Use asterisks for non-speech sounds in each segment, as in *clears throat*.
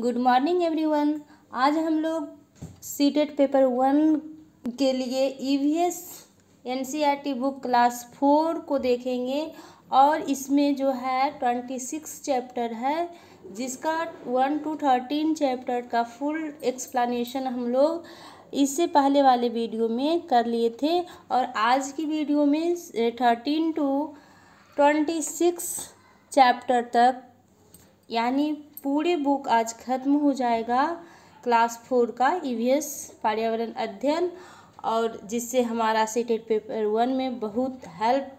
good morning everyone आज हम लोग सीटेड पेपर वन के लिए E V S N C R T book class four को देखेंगे और इसमें जो है ट्वेंटी सिक्स चैप्टर है जिसका वन टू थर्टीन चैप्टर का फुल एक्सप्लानीशन हम लोग इससे पहले वाले वीडियो में कर लिए थे और आज की वीडियो में thirteen to twenty six chapter तक यानी पूरी बुक आज खत्म हो जाएगा क्लास फोर का ईवीएस e पर्यावरण अध्ययन और जिससे हमारा सीटेड पेपर वन में बहुत हेल्प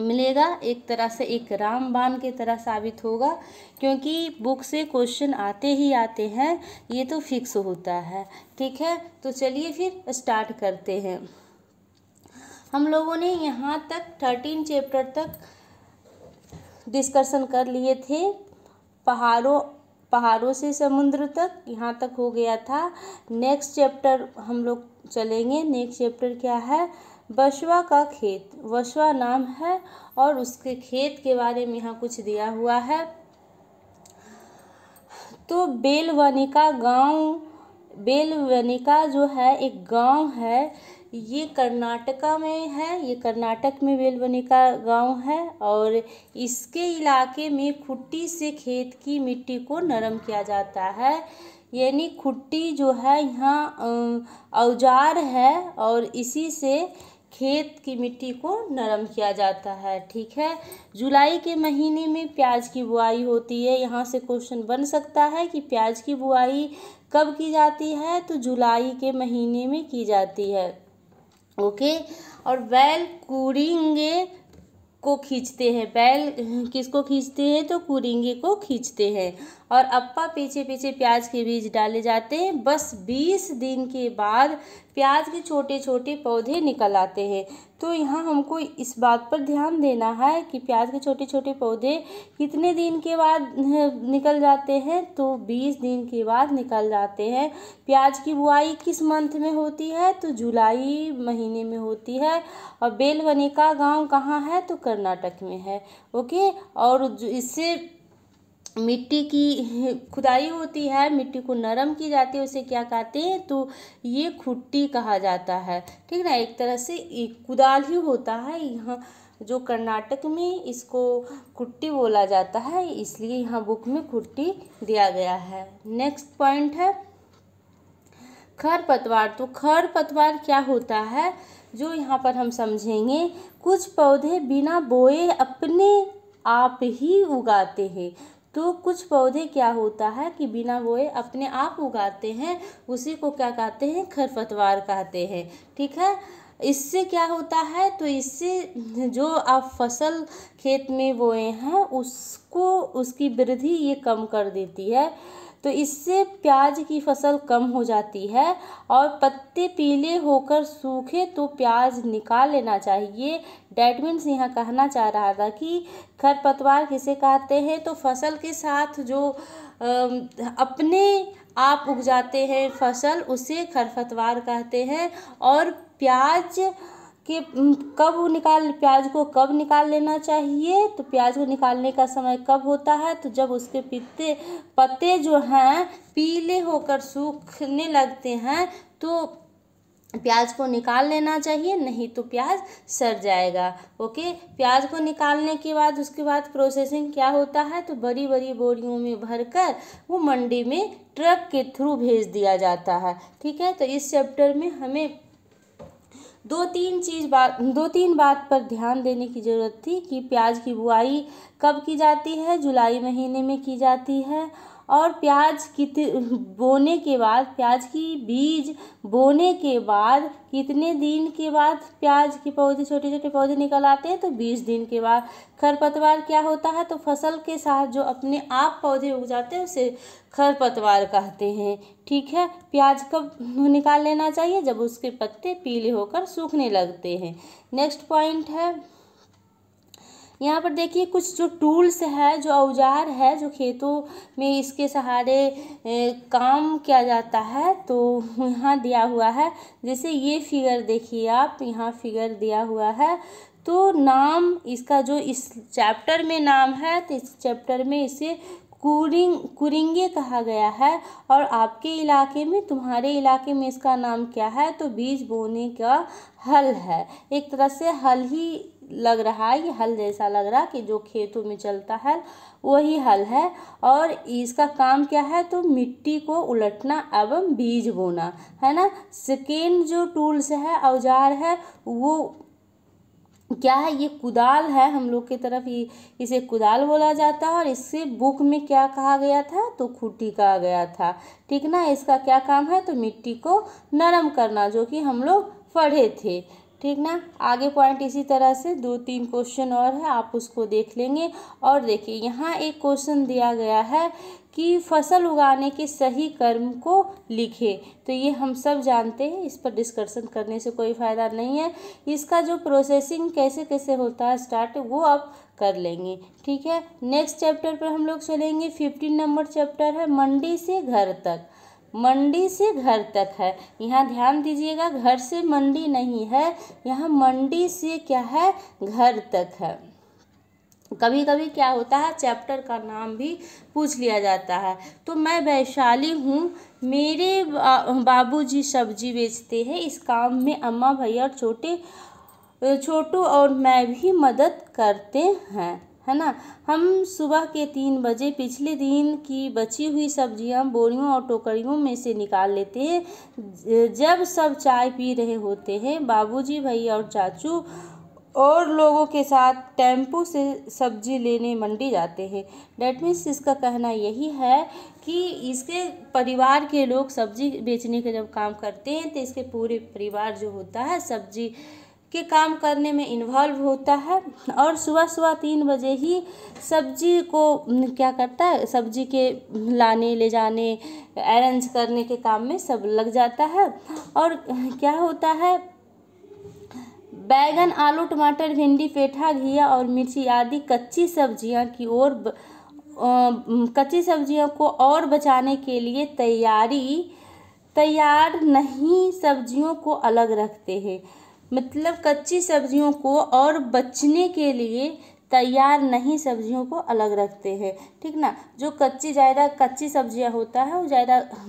मिलेगा एक तरह से एक रामबाण के तरह साबित होगा क्योंकि बुक से क्वेश्चन आते ही आते हैं ये तो फिक्स होता है ठीक है तो चलिए फिर स्टार्ट करते हैं हम लोगों ने यहाँ तक थर्टीन चैप्टर तक डिस्कशन कर लिए थे पहाड़ों पहाड़ों से समुद्र तक यहाँ तक हो गया था नेक्स्ट चैप्टर हम लोग चलेंगे नेक्स्ट चैप्टर क्या है बसवा का खेत बसवा नाम है और उसके खेत के बारे में यहाँ कुछ दिया हुआ है तो बेलवनिका गांव बेलवनिका जो है एक गांव है ये कर्नाटका में है ये कर्नाटक में बेलबनी का गांव है और इसके इलाके में खुट्टी से खेत की मिट्टी को नरम किया जाता है यानी खुट्टी जो है यहाँ औजार है और इसी से खेत की मिट्टी को नरम किया जाता है ठीक है जुलाई के महीने में प्याज की बुआई होती है यहाँ से क्वेश्चन बन सकता है कि प्याज की बुआई कब की जाती है तो जुलाई के महीने में की जाती है ओके और बैल कुरिंगे को खींचते हैं बैल किसको खींचते हैं तो कुरिंगे को खींचते हैं और अप्पा पीछे पीछे प्याज के बीज डाले जाते हैं बस बीस दिन के बाद प्याज के छोटे छोटे पौधे निकल आते हैं तो यहाँ हमको इस बात पर ध्यान देना है कि प्याज के छोटे छोटे पौधे कितने दिन के बाद निकल जाते हैं तो बीस दिन के बाद निकल जाते हैं प्याज की बुआई किस मंथ में होती है तो जुलाई महीने में होती है और बेलवनिका गांव कहाँ है तो कर्नाटक में है ओके और इससे मिट्टी की खुदाई होती है मिट्टी को नरम की जाती है उसे क्या कहते हैं तो ये खुट्टी कहा जाता है ठीक ना एक तरह से एक कुदाल ही होता है यहाँ जो कर्नाटक में इसको कुट्टी बोला जाता है इसलिए यहाँ बुक में कुट्टी दिया गया है नेक्स्ट पॉइंट है खर पतवार तो खर पतवार क्या होता है जो यहाँ पर हम समझेंगे कुछ पौधे बिना बोए अपने आप ही उगाते हैं तो कुछ पौधे क्या होता है कि बिना बोए अपने आप उगाते हैं उसी को क्या कहते हैं खरपतवार कहते हैं ठीक है इससे क्या होता है तो इससे जो आप फसल खेत में बोए हैं उसको उसकी वृद्धि ये कम कर देती है तो इससे प्याज की फसल कम हो जाती है और पत्ते पीले होकर सूखे तो प्याज निकाल लेना चाहिए डैट मीन्स यहाँ कहना चाह रहा था कि खरपतवार किसे कहते हैं तो फसल के साथ जो अपने आप उग जाते हैं फसल उसे खरपतवार कहते हैं और प्याज कि कब निकाल प्याज को कब निकाल लेना चाहिए तो प्याज को निकालने का समय कब होता है तो जब उसके पत्ते पत्ते जो हैं पीले होकर सूखने लगते हैं तो प्याज को निकाल लेना चाहिए नहीं तो प्याज सड़ जाएगा ओके प्याज को निकालने के बाद उसके बाद प्रोसेसिंग क्या होता है तो बड़ी बड़ी बोरियों में भरकर वो मंडी में ट्रक के थ्रू भेज दिया जाता है ठीक है तो इस चैप्टर में हमें दो तीन चीज़ बात दो तीन बात पर ध्यान देने की ज़रूरत थी कि प्याज की बुआई कब की जाती है जुलाई महीने में की जाती है और प्याज कित बोने के बाद प्याज की बीज बोने के बाद कितने दिन के बाद प्याज के पौधे छोटे छोटे पौधे निकल आते हैं तो बीस दिन के बाद खरपतवार क्या होता है तो फसल के साथ जो अपने आप पौधे उग जाते हैं उसे खरपतवार कहते हैं ठीक है प्याज कब निकाल लेना चाहिए जब उसके पत्ते पीले होकर सूखने लगते हैं नेक्स्ट पॉइंट है यहाँ पर देखिए कुछ जो टूल्स है जो औजार है जो खेतों में इसके सहारे काम किया जाता है तो यहाँ दिया हुआ है जैसे ये फिगर देखिए आप यहाँ फिगर दिया हुआ है तो नाम इसका जो इस चैप्टर में नाम है तो इस चैप्टर में इसे कुरिंग कुरिंगे कहा गया है और आपके इलाके में तुम्हारे इलाके में इसका नाम क्या है तो बीज बोने का हल है एक तरह से हल ही लग रहा है ये हल जैसा लग रहा कि जो खेतों में चलता है वही हल है और इसका काम क्या है तो मिट्टी को उलटना एवं बीज बोना है ना सेकेंड जो टूल्स है औजार है वो क्या है ये कुदाल है हम लोग की तरफ ये इसे कुदाल बोला जाता है और इससे बुक में क्या कहा गया था तो खुट्टी कहा गया था ठीक ना इसका क्या काम है तो मिट्टी को नरम करना जो कि हम लोग पढ़े थे ठीक ना आगे पॉइंट इसी तरह से दो तीन क्वेश्चन और है आप उसको देख लेंगे और देखिए यहाँ एक क्वेश्चन दिया गया है कि फसल उगाने के सही कर्म को लिखे तो ये हम सब जानते हैं इस पर डिस्कशन करने से कोई फ़ायदा नहीं है इसका जो प्रोसेसिंग कैसे कैसे होता है स्टार्ट वो आप कर लेंगे ठीक है नेक्स्ट चैप्टर पर हम लोग चलेंगे फिफ्टीन नंबर चैप्टर है मंडी से घर तक मंडी से घर तक है यहाँ ध्यान दीजिएगा घर से मंडी नहीं है यहाँ मंडी से क्या है घर तक है कभी कभी क्या होता है चैप्टर का नाम भी पूछ लिया जाता है तो मैं वैशाली हूँ मेरे बाबूजी सब्जी बेचते हैं इस काम में अम्मा भैया और छोटे छोटू और मैं भी मदद करते हैं है ना हम सुबह के तीन बजे पिछले दिन की बची हुई सब्जियां बोरियों और टोकरियों में से निकाल लेते हैं जब सब चाय पी रहे होते हैं बाबूजी भैया और चाचू और लोगों के साथ टेम्पो से सब्जी लेने मंडी जाते हैं डैट मीन्स इसका कहना यही है कि इसके परिवार के लोग सब्जी बेचने का जब काम करते हैं तो इसके पूरे परिवार जो होता है सब्जी के काम करने में इन्वॉल्व होता है और सुबह सुबह तीन बजे ही सब्जी को क्या करता है सब्जी के लाने ले जाने अरेंज करने के काम में सब लग जाता है और क्या होता है बैगन आलू टमाटर भिंडी पेठा घिया और मिर्ची आदि कच्ची सब्जियां की ओर कच्ची सब्जियों को और बचाने के लिए तैयारी तैयार नहीं सब्जियों को अलग रखते हैं मतलब कच्ची सब्जियों को और बचने के लिए तैयार नहीं सब्जियों को अलग रखते हैं ठीक ना जो कच्ची ज़्यादा कच्ची सब्जियां होता है वो ज़्यादा *laughs*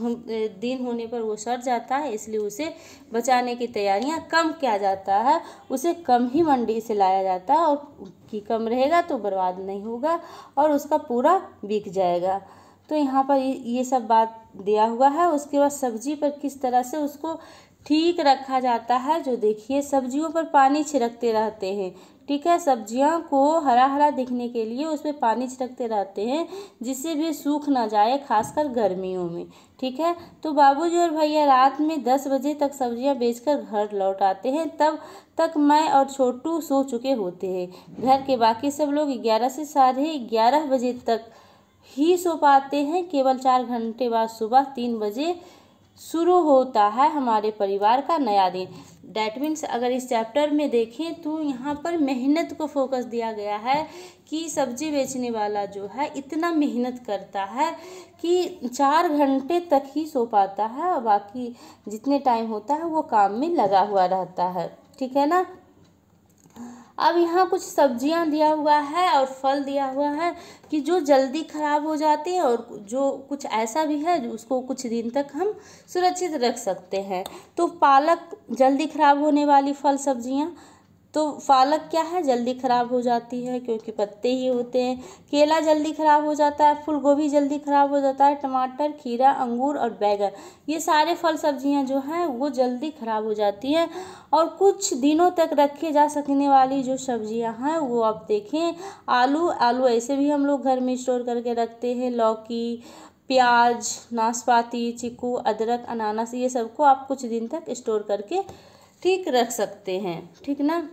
दिन होने पर वो सड़ जाता है इसलिए उसे बचाने की तैयारियां कम किया जाता है उसे कम ही मंडी से लाया जाता है और की कम रहेगा तो बर्बाद नहीं होगा और उसका पूरा बिक जाएगा तो यहाँ पर ये सब बात दिया हुआ है उसके बाद सब्जी पर किस तरह से उसको ठीक रखा जाता है जो देखिए सब्जियों पर पानी छिड़कते रहते हैं ठीक है सब्जियां को हरा हरा दिखने के लिए उस पर पानी छिड़कते रहते हैं जिससे भी सूख ना जाए खासकर गर्मियों में ठीक है तो बाबूजी और भैया रात में दस बजे तक सब्जियां बेचकर घर लौट आते हैं तब तक मैं और छोटू सो चुके होते हैं घर के बाकी सब लोग ग्यारह से साढ़े ग्यारह बजे तक ही सो पाते हैं केवल चार घंटे बाद सुबह तीन बजे शुरू होता है हमारे परिवार का नया दिन डैट मीन्स अगर इस चैप्टर में देखें तो यहाँ पर मेहनत को फोकस दिया गया है कि सब्जी बेचने वाला जो है इतना मेहनत करता है कि चार घंटे तक ही सो पाता है और बाकी जितने टाइम होता है वो काम में लगा हुआ रहता है ठीक है ना अब यहाँ कुछ सब्जियाँ दिया हुआ है और फल दिया हुआ है कि जो जल्दी ख़राब हो जाते हैं और जो कुछ ऐसा भी है जो उसको कुछ दिन तक हम सुरक्षित रख सकते हैं तो पालक जल्दी ख़राब होने वाली फल सब्जियाँ तो पालक क्या है जल्दी ख़राब हो जाती है क्योंकि पत्ते ही होते हैं केला जल्दी ख़राब हो जाता है फूल गोभी जल्दी ख़राब हो जाता है टमाटर खीरा अंगूर और बैगन ये सारे फल सब्जियां जो हैं वो जल्दी ख़राब हो जाती हैं और कुछ दिनों तक रखे जा सकने वाली जो सब्जियां हैं वो आप देखें आलू आलू ऐसे भी हम लोग घर में स्टोर करके रखते हैं लौकी प्याज नाशपाती चीकू अदरक अनानास ये सबको आप कुछ दिन तक स्टोर करके ठीक रख सकते हैं ठीक ना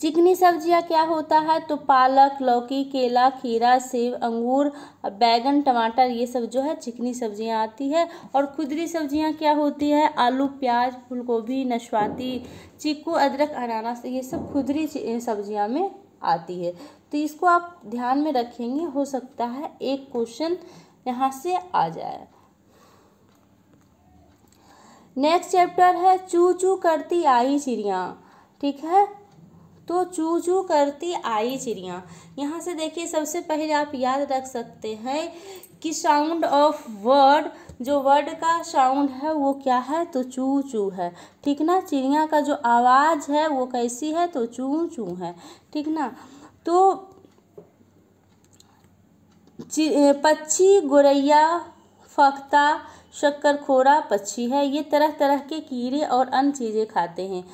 चिकनी सब्जियां क्या होता है तो पालक लौकी केला खीरा सेब अंगूर बैगन टमाटर ये सब जो है चिकनी सब्जियां आती है और खुदरी सब्जियां क्या होती है आलू प्याज फूलगोभी नशवाती चीकू अदरक अनानास ये सब खुदरी सब्जियां में आती है तो इसको आप ध्यान में रखेंगे हो सकता है एक क्वेश्चन यहाँ से आ जाए नेक्स्ट चैप्टर है चू चू करती आई चिड़िया ठीक है तो चू चू करती आई चिड़िया यहाँ से देखिए सबसे पहले आप याद रख सकते हैं कि साउंड ऑफ वर्ड जो वर्ड का साउंड है वो क्या है तो चू चू है ठीक ना चिड़िया का जो आवाज़ है वो कैसी है तो चू चू है ठीक ना तो पक्षी गोरैया फख्ता शक्करखोरा पक्षी है ये तरह तरह के कीड़े और अन्य चीज़ें खाते हैं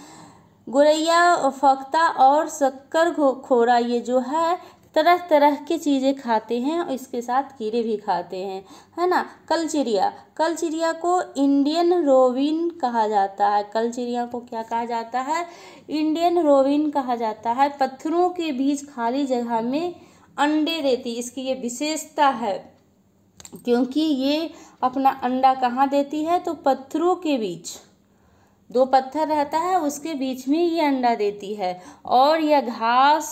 गुरैया फक्ता और शक्कर खोरा ये जो है तरह तरह की चीज़ें खाते हैं और इसके साथ कीड़े भी खाते हैं है ना कल चिड़िया कल चिड़िया को इंडियन रोविन कहा जाता है कल चिड़िया को क्या कहा जाता है इंडियन रोविन कहा जाता है पत्थरों के बीच खाली जगह में अंडे देती इसकी ये विशेषता है क्योंकि ये अपना अंडा कहाँ देती है तो पत्थरों के बीच दो पत्थर रहता है उसके बीच में ये अंडा देती है और यह घास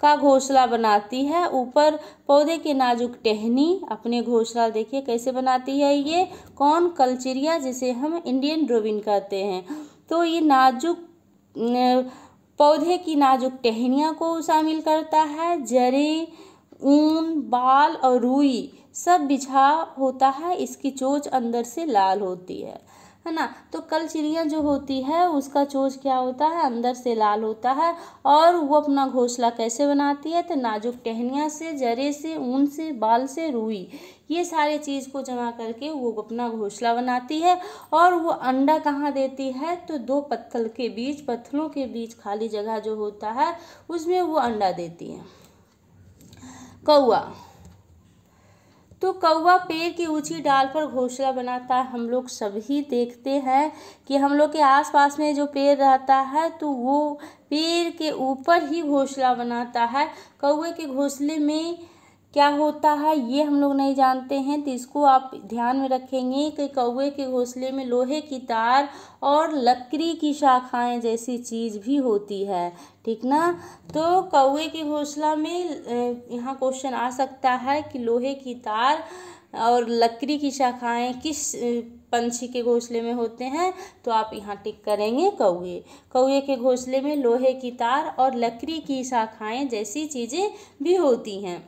का घोंसला बनाती है ऊपर पौधे के नाजुक टहनी अपने घोंसला देखिए कैसे बनाती है ये कौन कलचिरिया जिसे हम इंडियन ड्रोविन कहते हैं तो ये नाजुक पौधे की नाजुक टहनियाँ को शामिल करता है जरे ऊन बाल और रुई सब बिछा होता है इसकी चोच अंदर से लाल होती है है ना तो कल चिड़िया जो होती है उसका चोच क्या होता है अंदर से लाल होता है और वो अपना घोंसला कैसे बनाती है तो नाजुक टहनिया से जरे से ऊन से बाल से रुई ये सारे चीज़ को जमा करके वो अपना घोंसला बनाती है और वो अंडा कहाँ देती है तो दो पत्थर के बीच पत्थरों के बीच खाली जगह जो होता है उसमें वो अंडा देती है कौआ तो कौवा पेड़ की ऊंची डाल पर घोंसला बनाता है हम लोग सभी देखते हैं कि हम लोग के आसपास में जो पेड़ रहता है तो वो पेड़ के ऊपर ही घोंसला बनाता है कौवे के घोंसले में क्या होता है ये हम लोग नहीं जानते हैं तो इसको आप ध्यान में रखेंगे कि कौए के घोंसले में लोहे की तार और लकड़ी की शाखाएं जैसी चीज़ भी होती है ठीक ना तो कौए के घोंसला में यहाँ क्वेश्चन आ सकता है कि लोहे की तार और लकड़ी की शाखाएं किस पंछी के घोंसले में होते हैं तो आप यहाँ टिक करेंगे कौए कौए के घोंसले में लोहे की तार और लकड़ी की शाखाएं जैसी चीज़ें भी होती हैं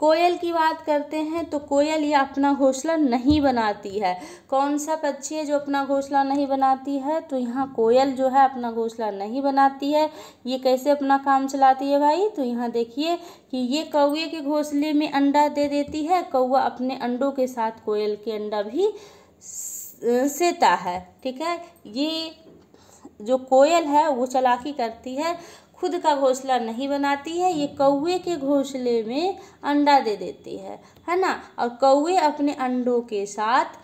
कोयल की बात करते हैं तो कोयल ये अपना घोंसला नहीं बनाती है कौन सा पक्षी है जो अपना घोंसला नहीं बनाती है तो यहाँ कोयल जो है अपना घोंसला नहीं बनाती है ये कैसे अपना काम चलाती है भाई तो यहाँ देखिए कि ये कौए के घोंसले में अंडा दे देती है कौआ अपने अंडों के साथ कोयल के अंडा भी सेता है ठीक है ये जो कोयल है वो चलाकी करती है खुद का घोंसला नहीं बनाती है ये कौए के घोंसले में अंडा दे देती है है ना और कौए अपने अंडों के साथ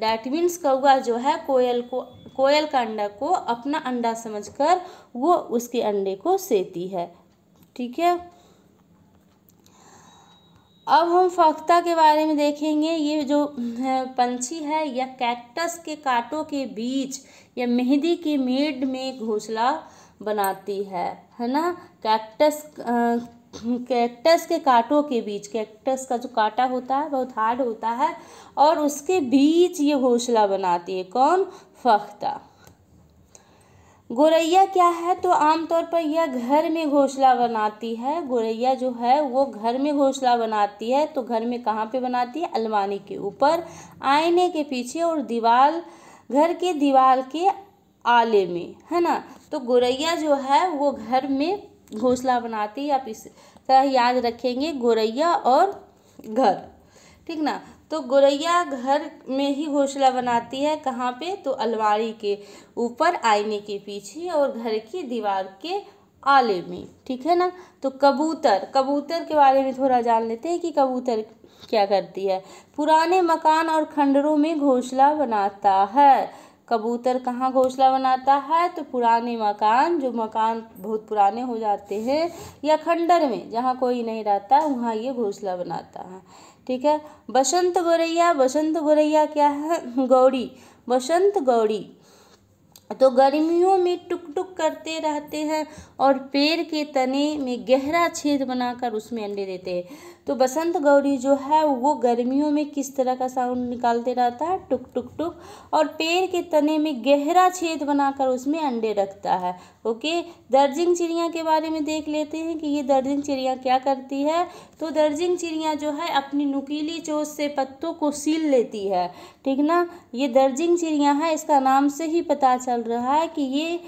डैट मीन्स कौआ जो है कोयल को कोयल का अंडा को अपना अंडा समझकर वो उसके अंडे को सेती है ठीक है अब हम फख्ता के बारे में देखेंगे ये जो पंछी है यह कैक्टस के कांटों के बीच या मेहंदी के मेड में घोंसला बनाती है है ना कैक्टस कैक्टस के कांटों के बीच कैक्टस का जो कांटा होता है बहुत हार्ड होता है और उसके बीच ये घोंसला बनाती है कौन फख्ता गोरैया क्या है तो आमतौर पर यह घर में घोंसला बनाती है गोरैया जो है वो घर में घोंसला बनाती है तो घर में कहाँ पे बनाती है अलमारी के ऊपर आईने के पीछे और दीवार घर के दीवार के आले में है ना तो गोरैया जो है वो घर में घोंसला बनाती है आप इस तरह याद रखेंगे गोरैया और घर ठीक ना तो गोरैया घर में ही घोंसला बनाती है कहाँ पे तो अलमारी के ऊपर आईने के पीछे और घर की दीवार के आले में ठीक है ना तो कबूतर कबूतर के बारे में थोड़ा जान लेते हैं कि कबूतर क्या करती है पुराने मकान और खंडरों में घोंसला बनाता है कबूतर कहाँ घोंसला बनाता है तो पुराने मकान जो मकान बहुत पुराने हो जाते हैं या खंडर में जहाँ कोई नहीं रहता वहाँ ये घोंसला बनाता है ठीक है बसंत गौरैया बसंत गौरैया क्या है *laughs* गौरी बसंत गौरी तो गर्मियों में टुक टुक करते रहते हैं और पेड़ के तने में गहरा छेद बनाकर उसमें अंडे देते हैं तो बसंत गौरी जो है वो गर्मियों में किस तरह का साउंड निकालते रहता है टुक टुक टुक और पेड़ के तने में गहरा छेद बनाकर उसमें अंडे रखता है ओके दर्जिंग चिड़िया के बारे में देख लेते हैं कि ये दर्जिंग चिड़िया क्या करती है तो दर्जिंग चिड़िया जो है अपनी नुकीली चोच से पत्तों को सील लेती है ठीक ना ये दर्जिंग चिड़िया है इसका नाम से ही पता चल रहा है कि ये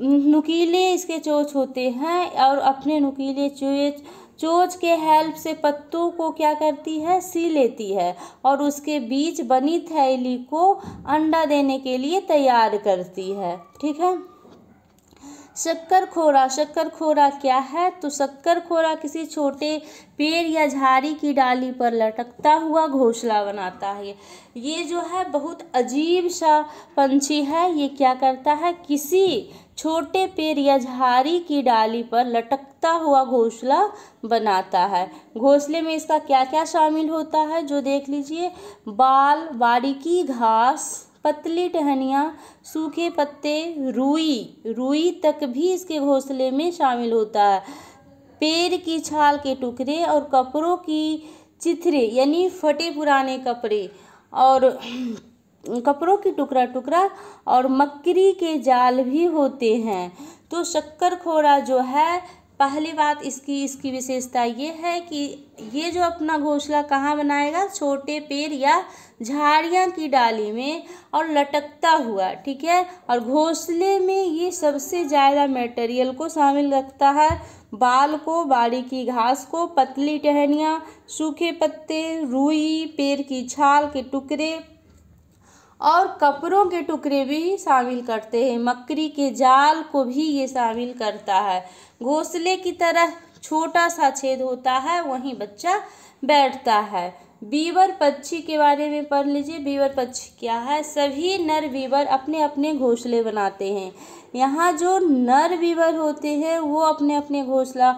नुकीले इसके चोच होते हैं और अपने नुकीले चोच चोच के हेल्प से पत्तों को क्या करती है सी लेती है और उसके बीच बनी थैली को अंडा देने के लिए तैयार करती है ठीक है शक्कर खोरा शक्कर खोरा क्या है तो शक्कर खोरा किसी छोटे पेड़ या झाड़ी की डाली पर लटकता हुआ घोंसला बनाता है ये जो है बहुत अजीब सा पंछी है ये क्या करता है किसी छोटे पेड़ या झाड़ी की डाली पर लटकता हुआ घोंसला बनाता है घोंसले में इसका क्या क्या शामिल होता है जो देख लीजिए बाल बारीकी घास पतली टहनियाँ सूखे पत्ते रुई रुई तक भी इसके घोंसले में शामिल होता है पेड़ की छाल के टुकड़े और कपड़ों की चिथरे यानी फटे पुराने कपड़े और *clears throat* कपड़ों की टुकड़ा टुकड़ा और मकरी के जाल भी होते हैं तो शक्कर खोरा जो है पहली बात इसकी इसकी विशेषता ये है कि ये जो अपना घोंसला कहाँ बनाएगा छोटे पेड़ या झाड़ियाँ की डाली में और लटकता हुआ ठीक है और घोंसले में ये सबसे ज़्यादा मटेरियल को शामिल रखता है बाल को की घास को पतली टहनियाँ सूखे पत्ते रुई पेड़ की छाल के टुकड़े और कपड़ों के टुकड़े भी शामिल करते हैं मकरी के जाल को भी ये शामिल करता है घोंसले की तरह छोटा सा छेद होता है वहीं बच्चा बैठता है बीवर पक्षी के बारे में पढ़ लीजिए बीवर पक्षी क्या है सभी नर बीवर अपने अपने घोंसले बनाते हैं यहाँ जो नर बीवर होते हैं वो अपने अपने घोंसला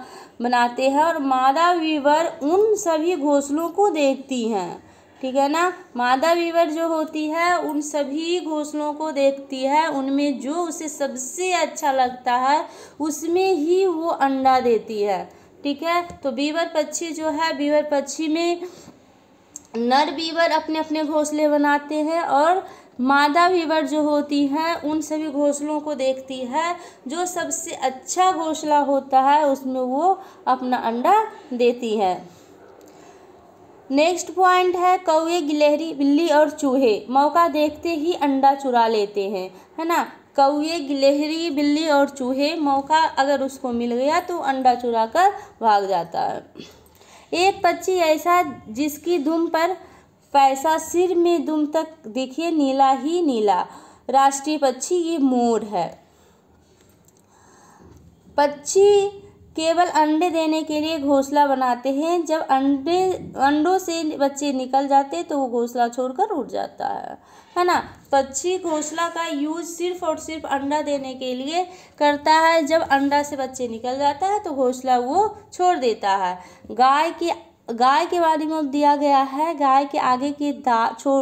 बनाते हैं और मादा बीवर उन सभी घोंसलों को देखती हैं ठीक है ना मादा वीवर जो होती है उन सभी घोंसलों को देखती है उनमें जो उसे सबसे अच्छा लगता है उसमें ही वो अंडा देती है ठीक है तो बीवर पक्षी जो है बीवर पक्षी में नर बीवर अपने अपने घोंसले बनाते हैं और मादा वीवर जो होती है उन सभी घोंसलों को देखती है जो सबसे अच्छा घोंसला होता है उसमें वो अपना अंडा देती है नेक्स्ट पॉइंट है कौए गिलहरी बिल्ली और चूहे मौका देखते ही अंडा चुरा लेते हैं है ना कौए गिलहरी बिल्ली और चूहे मौका अगर उसको मिल गया तो अंडा चुरा कर भाग जाता है एक पक्षी ऐसा जिसकी दुम पर पैसा सिर में दुम तक देखिए नीला ही नीला राष्ट्रीय पक्षी ये मोर है पक्षी केवल अंडे देने के लिए घोंसला बनाते हैं जब अंडे अंडों से बच्चे निकल जाते तो वो घोंसला छोड़कर उड़ जाता है है ना पक्षी घोंसला का यूज सिर्फ और सिर्फ अंडा देने के लिए करता है जब अंडा से बच्चे निकल जाता है तो घोंसला वो छोड़ देता है गाय की गाय के बारे में दिया गया है गाय के आगे के दांत छो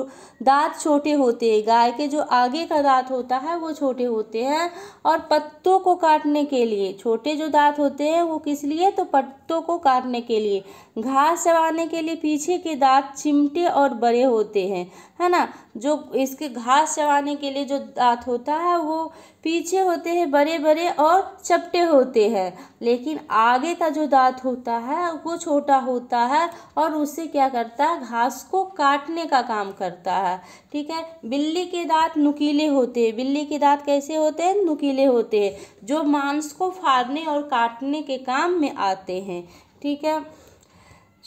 दाँत छोटे होते हैं गाय के जो आगे का दाँत होता है वो छोटे होते हैं और पत्तों को काटने के लिए छोटे जो दाँत होते हैं वो किस लिए तो पत पत्तों को काटने के लिए घास चबाने के लिए पीछे के दांत चिमटे और बड़े होते हैं है ना जो इसके घास चबाने के लिए जो दांत होता है वो पीछे होते हैं बड़े बड़े और चपटे होते हैं लेकिन आगे का जो दांत होता है वो छोटा होता है और उससे क्या करता है घास को काटने का काम करता है ठीक है बिल्ली के दांत नुकीले होते हैं बिल्ली के दांत कैसे होते हैं नुकीले होते हैं जो मांस को फाड़ने और काटने के काम में आते हैं ठीक है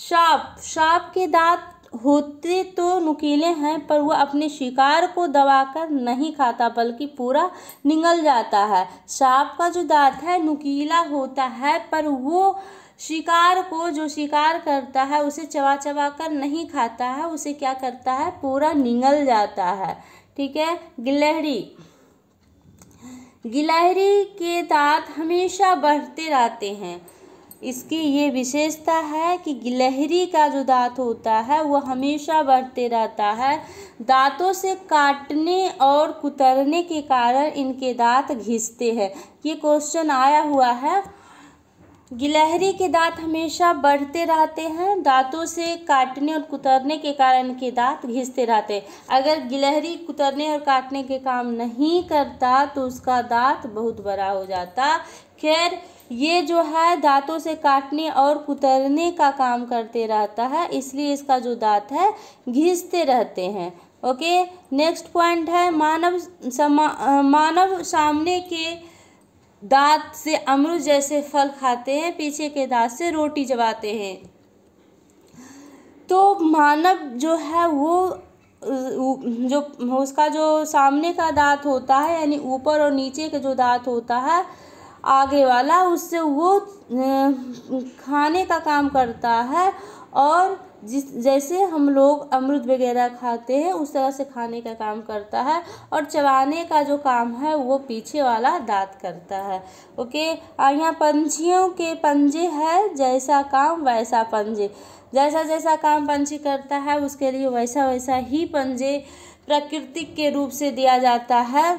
शाप शाप के दांत होते तो नुकीले हैं पर वह अपने शिकार को दबाकर नहीं खाता बल्कि पूरा निगल जाता है सांप का जो दांत है नुकीला होता है पर वो शिकार को जो शिकार करता है उसे चबा चबा कर नहीं खाता है उसे क्या करता है पूरा निगल जाता है ठीक है गिलहरी गिलहरी के दांत हमेशा बढ़ते रहते हैं इसकी ये विशेषता है कि गिलहरी का जो दांत होता है वो हमेशा बढ़ते रहता है दांतों से काटने और कुतरने के कारण इनके दांत घिसते हैं ये क्वेश्चन आया हुआ है गिलहरी के दांत हमेशा बढ़ते रहते हैं दांतों से काटने और कुतरने के कारण के दांत घिसते रहते हैं अगर गिलहरी कुतरने और काटने के काम नहीं करता तो उसका दांत बहुत बड़ा हो जाता खैर ये जो है दांतों से काटने और कुतरने का काम करते रहता है इसलिए इसका जो दांत है घिसते रहते हैं ओके नेक्स्ट पॉइंट है मानव समा मानव सामने के दांत से अमरुद जैसे फल खाते हैं पीछे के दांत से रोटी जबाते हैं तो मानव जो है वो जो उसका जो सामने का दांत होता है यानी ऊपर और नीचे का जो दांत होता है आगे वाला उससे वो खाने का काम करता है और जिस जैसे हम लोग अमृत वगैरह खाते हैं उस तरह से खाने का काम करता है और चबाने का जो काम है वो पीछे वाला दांत करता है ओके और यहाँ पंछियों के पंजे है जैसा काम वैसा पंजे जैसा जैसा काम पंछी करता है उसके लिए वैसा वैसा ही पंजे प्राकृतिक के रूप से दिया जाता है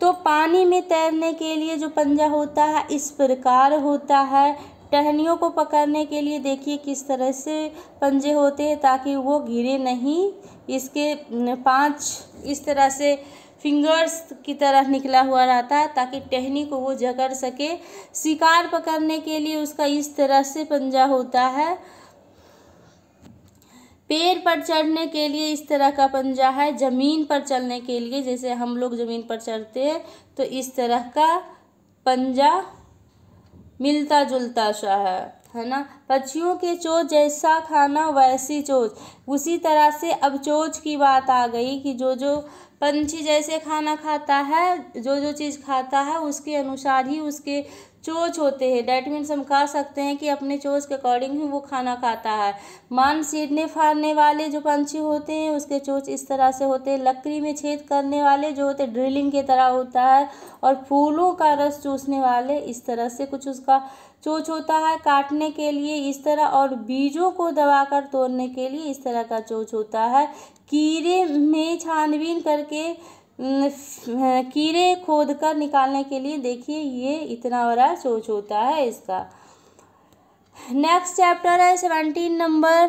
तो पानी में तैरने के लिए जो पंजा होता है इस प्रकार होता है टहनियों को पकड़ने के लिए देखिए किस तरह से पंजे होते हैं ताकि वो गिरे नहीं इसके पांच इस तरह से फिंगर्स की तरह निकला हुआ रहता है ताकि टहनी को वो जकड़ सके शिकार पकड़ने के लिए उसका इस तरह से पंजा होता है पेड़ पर चढ़ने के लिए इस तरह का पंजा है ज़मीन पर चलने के लिए जैसे हम लोग ज़मीन पर चढ़ते हैं तो इस तरह का पंजा मिलता जुलता सा है है ना पक्षियों के चोच जैसा खाना वैसी चोच उसी तरह से अब चोच की बात आ गई कि जो जो पंछी जैसे खाना खाता है जो जो चीज़ खाता है उसके अनुसार ही उसके चोच होते हैं डैट मीन्स हम कह सकते हैं कि अपने चोच के अकॉर्डिंग ही वो खाना खाता है मान सीढ़ने फाड़ने वाले जो पंछी होते हैं उसके चोच इस तरह से होते हैं लकड़ी में छेद करने वाले जो होते हैं ड्रिलिंग की तरह होता है और फूलों का रस चूसने वाले इस तरह से कुछ उसका चोच होता है काटने के लिए इस तरह और बीजों को दबाकर तोड़ने के लिए इस तरह का चोच होता है कीड़े में छानबीन करके कीड़े खोद कर निकालने के लिए देखिए ये इतना बड़ा चोच होता है इसका नेक्स्ट चैप्टर है सेवेंटीन नंबर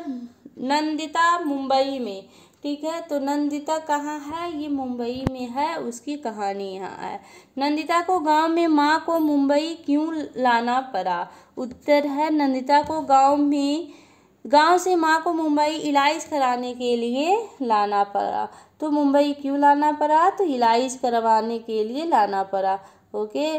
नंदिता मुंबई में ठीक है तो नंदिता कहाँ है ये मुंबई में है उसकी कहानी यहाँ है नंदिता को गांव में माँ को मुंबई क्यों लाना पड़ा उत्तर है नंदिता को गांव में गांव से माँ को मुंबई इलाज कराने के लिए लाना पड़ा तो मुंबई क्यों लाना पड़ा तो इलाज करवाने के लिए लाना पड़ा ओके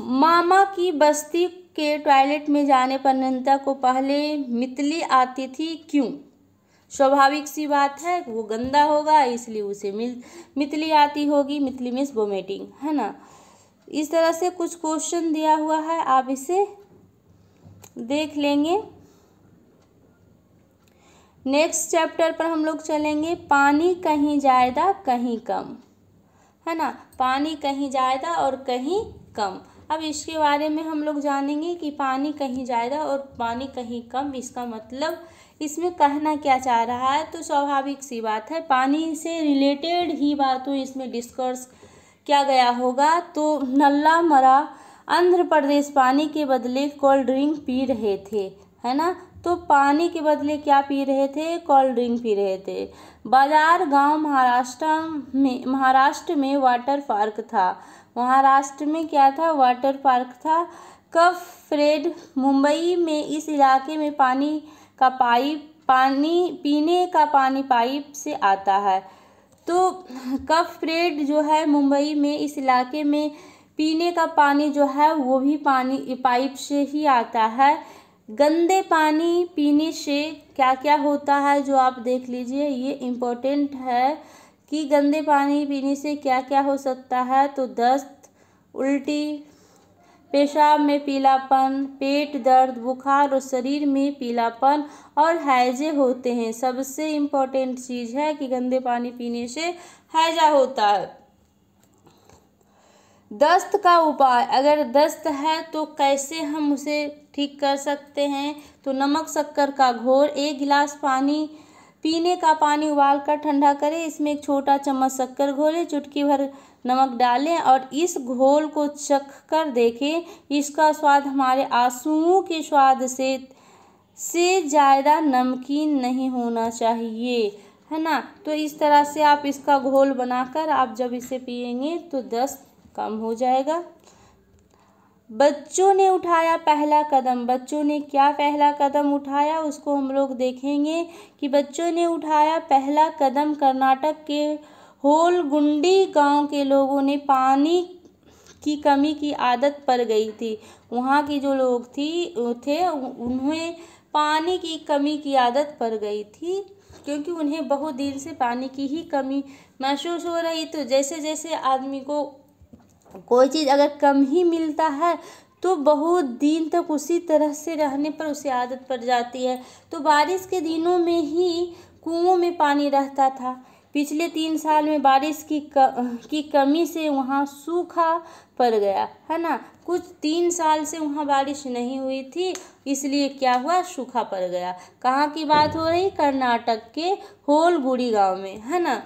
मामा की बस्ती के टॉयलेट में जाने पर नंदा को पहले मितली आती थी क्यों स्वाभाविक सी बात है वो गंदा होगा इसलिए उसे मिल मितली आती होगी मितली मिस वोमिटिंग है ना इस तरह से कुछ क्वेश्चन दिया हुआ है आप इसे देख लेंगे नेक्स्ट चैप्टर पर हम लोग चलेंगे पानी कहीं ज़्यादा कहीं कम है ना पानी कहीं ज़्यादा और कहीं कम अब इसके बारे में हम लोग जानेंगे कि पानी कहीं ज़्यादा और पानी कहीं कम इसका मतलब इसमें कहना क्या चाह रहा है तो स्वाभाविक सी बात है पानी से रिलेटेड ही बातों इसमें डिस्कर्स किया गया होगा तो नल्ला मरा आंध्र प्रदेश पानी के बदले कोल्ड ड्रिंक पी रहे थे है ना तो पानी के बदले क्या पी रहे थे कोल्ड ड्रिंक पी रहे थे बाजार गांव महाराष्ट्र में महाराष्ट्र में वाटर पार्क था महाराष्ट्र में क्या था वाटर पार्क था कफ फ्रेड मुंबई में इस इलाके में पानी का पाइप पानी पीने का पानी पाइप से आता है तो कफ फ्रेड जो है मुंबई में इस इलाके में पीने का पानी जो है वो भी पानी पाइप से ही आता है गंदे पानी पीने से क्या क्या होता है जो आप देख लीजिए ये इम्पोर्टेंट है कि गंदे पानी पीने से क्या क्या हो सकता है तो दस्त उल्टी पेशाब में पीलापन पेट दर्द बुखार और शरीर में पीलापन और हैजे होते हैं सबसे इम्पोर्टेंट चीज़ है कि गंदे पानी पीने से हैजा होता है दस्त का उपाय अगर दस्त है तो कैसे हम उसे ठीक कर सकते हैं तो नमक शक्कर का घोल एक गिलास पानी पीने का पानी उबाल कर ठंडा करें इसमें एक छोटा चम्मच शक्कर घोलें चुटकी भर नमक डालें और इस घोल को चख कर देखें इसका स्वाद हमारे आंसुओं के स्वाद से से ज़्यादा नमकीन नहीं होना चाहिए है ना तो इस तरह से आप इसका घोल बनाकर आप जब इसे पिएंगे तो दस्त कम हो जाएगा बच्चों ने उठाया पहला कदम बच्चों ने क्या पहला कदम उठाया उसको हम लोग देखेंगे कि बच्चों ने उठाया पहला कदम कर्नाटक के होलगुंडी गांव के लोगों ने पानी की कमी की आदत पड़ गई थी वहाँ की जो लोग थी थे उन्हें पानी की कमी की आदत पड़ गई थी क्योंकि उन्हें बहुत दिन से पानी की ही कमी महसूस हो रही तो जैसे जैसे आदमी को कोई चीज़ अगर कम ही मिलता है तो बहुत दिन तक उसी तरह से रहने पर उसे आदत पड़ जाती है तो बारिश के दिनों में ही कुओं में पानी रहता था पिछले तीन साल में बारिश की क, की कमी से वहाँ सूखा पड़ गया है ना कुछ तीन साल से वहाँ बारिश नहीं हुई थी इसलिए क्या हुआ सूखा पड़ गया कहाँ की बात हो रही कर्नाटक के होलगुड़ी गांव में है ना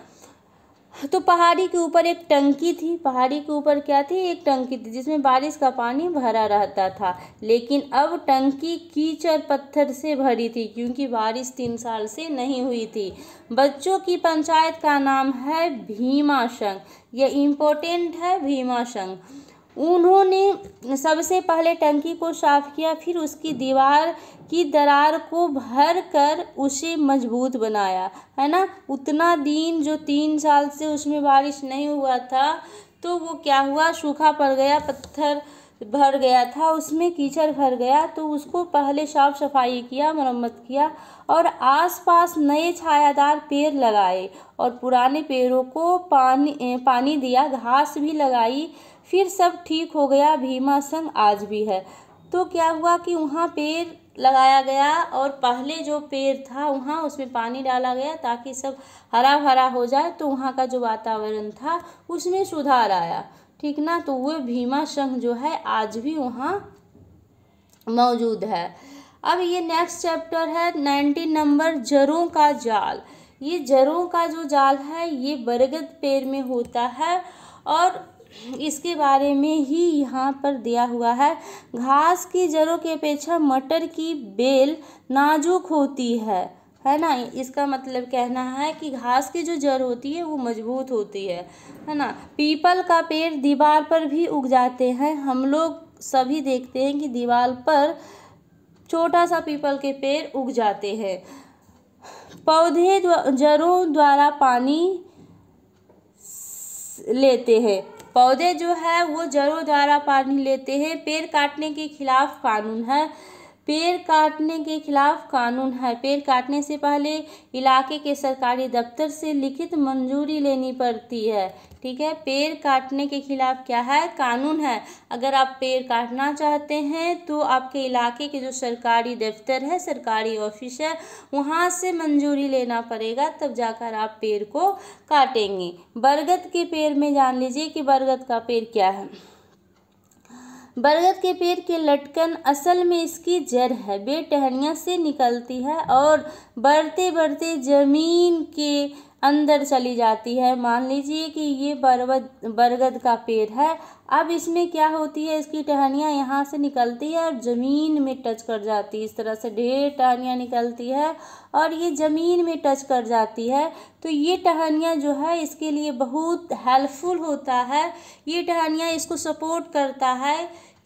तो पहाड़ी के ऊपर एक टंकी थी पहाड़ी के ऊपर क्या थी एक टंकी थी जिसमें बारिश का पानी भरा रहता था लेकिन अब टंकी कीचड़ पत्थर से भरी थी क्योंकि बारिश तीन साल से नहीं हुई थी बच्चों की पंचायत का नाम है भीमा संघ यह इम्पोर्टेंट है भीमा संघ उन्होंने सबसे पहले टंकी को साफ किया फिर उसकी दीवार की दरार को भर कर उसे मजबूत बनाया है ना उतना दिन जो तीन साल से उसमें बारिश नहीं हुआ था तो वो क्या हुआ सूखा पड़ गया पत्थर भर गया था उसमें कीचड़ भर गया तो उसको पहले साफ सफाई किया मरम्मत किया और आसपास नए छायादार पेड़ लगाए और पुराने पेड़ों को पानी पानी दिया घास भी लगाई फिर सब ठीक हो गया भीमा संग आज भी है तो क्या हुआ कि वहाँ पेड़ लगाया गया और पहले जो पेड़ था वहाँ उसमें पानी डाला गया ताकि सब हरा भरा हो जाए तो वहाँ का जो वातावरण था उसमें सुधार आया ठीक ना तो वह भीमा संघ जो है आज भी वहाँ मौजूद है अब ये नेक्स्ट चैप्टर है नाइनटीन नंबर जरों का जाल ये जरों का जो जाल है ये बरगद पेड़ में होता है और इसके बारे में ही यहाँ पर दिया हुआ है घास की जड़ों की अपेक्षा मटर की बेल नाजुक होती है है ना इसका मतलब कहना है कि घास की जो जड़ होती है वो मजबूत होती है है ना पीपल का पेड़ दीवार पर भी उग जाते हैं हम लोग सभी देखते हैं कि दीवार पर छोटा सा पीपल के पेड़ उग जाते हैं पौधे द्वा, जड़ों द्वारा पानी लेते हैं पौधे जो है वो जड़ों द्वारा पानी लेते हैं पेड़ काटने के खिलाफ कानून है पेड़ काटने के खिलाफ कानून है पेड़ काटने से पहले इलाके के सरकारी दफ्तर से लिखित मंजूरी लेनी पड़ती है ठीक है पेड़ काटने के खिलाफ क्या है कानून है अगर आप पेड़ काटना चाहते हैं तो आपके इलाके के जो सरकारी दफ्तर है सरकारी ऑफिस है वहाँ से मंजूरी लेना पड़ेगा तब जाकर आप पेड़ को काटेंगे बरगद के पेड़ में जान लीजिए कि बरगद का पेड़ क्या है बरगद के पेड़ के लटकन असल में इसकी जड़ है बेटहनिया से निकलती है और बढ़ते बढ़ते ज़मीन के अंदर चली जाती है मान लीजिए कि ये बरगद बरगद का पेड़ है अब इसमें क्या होती है इसकी टहनियाँ यहाँ से निकलती है और ज़मीन में टच कर जाती है इस तरह से ढेर टहनियाँ निकलती है और ये ज़मीन में टच कर जाती है तो ये टहनियाँ जो है इसके लिए बहुत हेल्पफुल होता है ये टहनियाँ इसको सपोर्ट करता है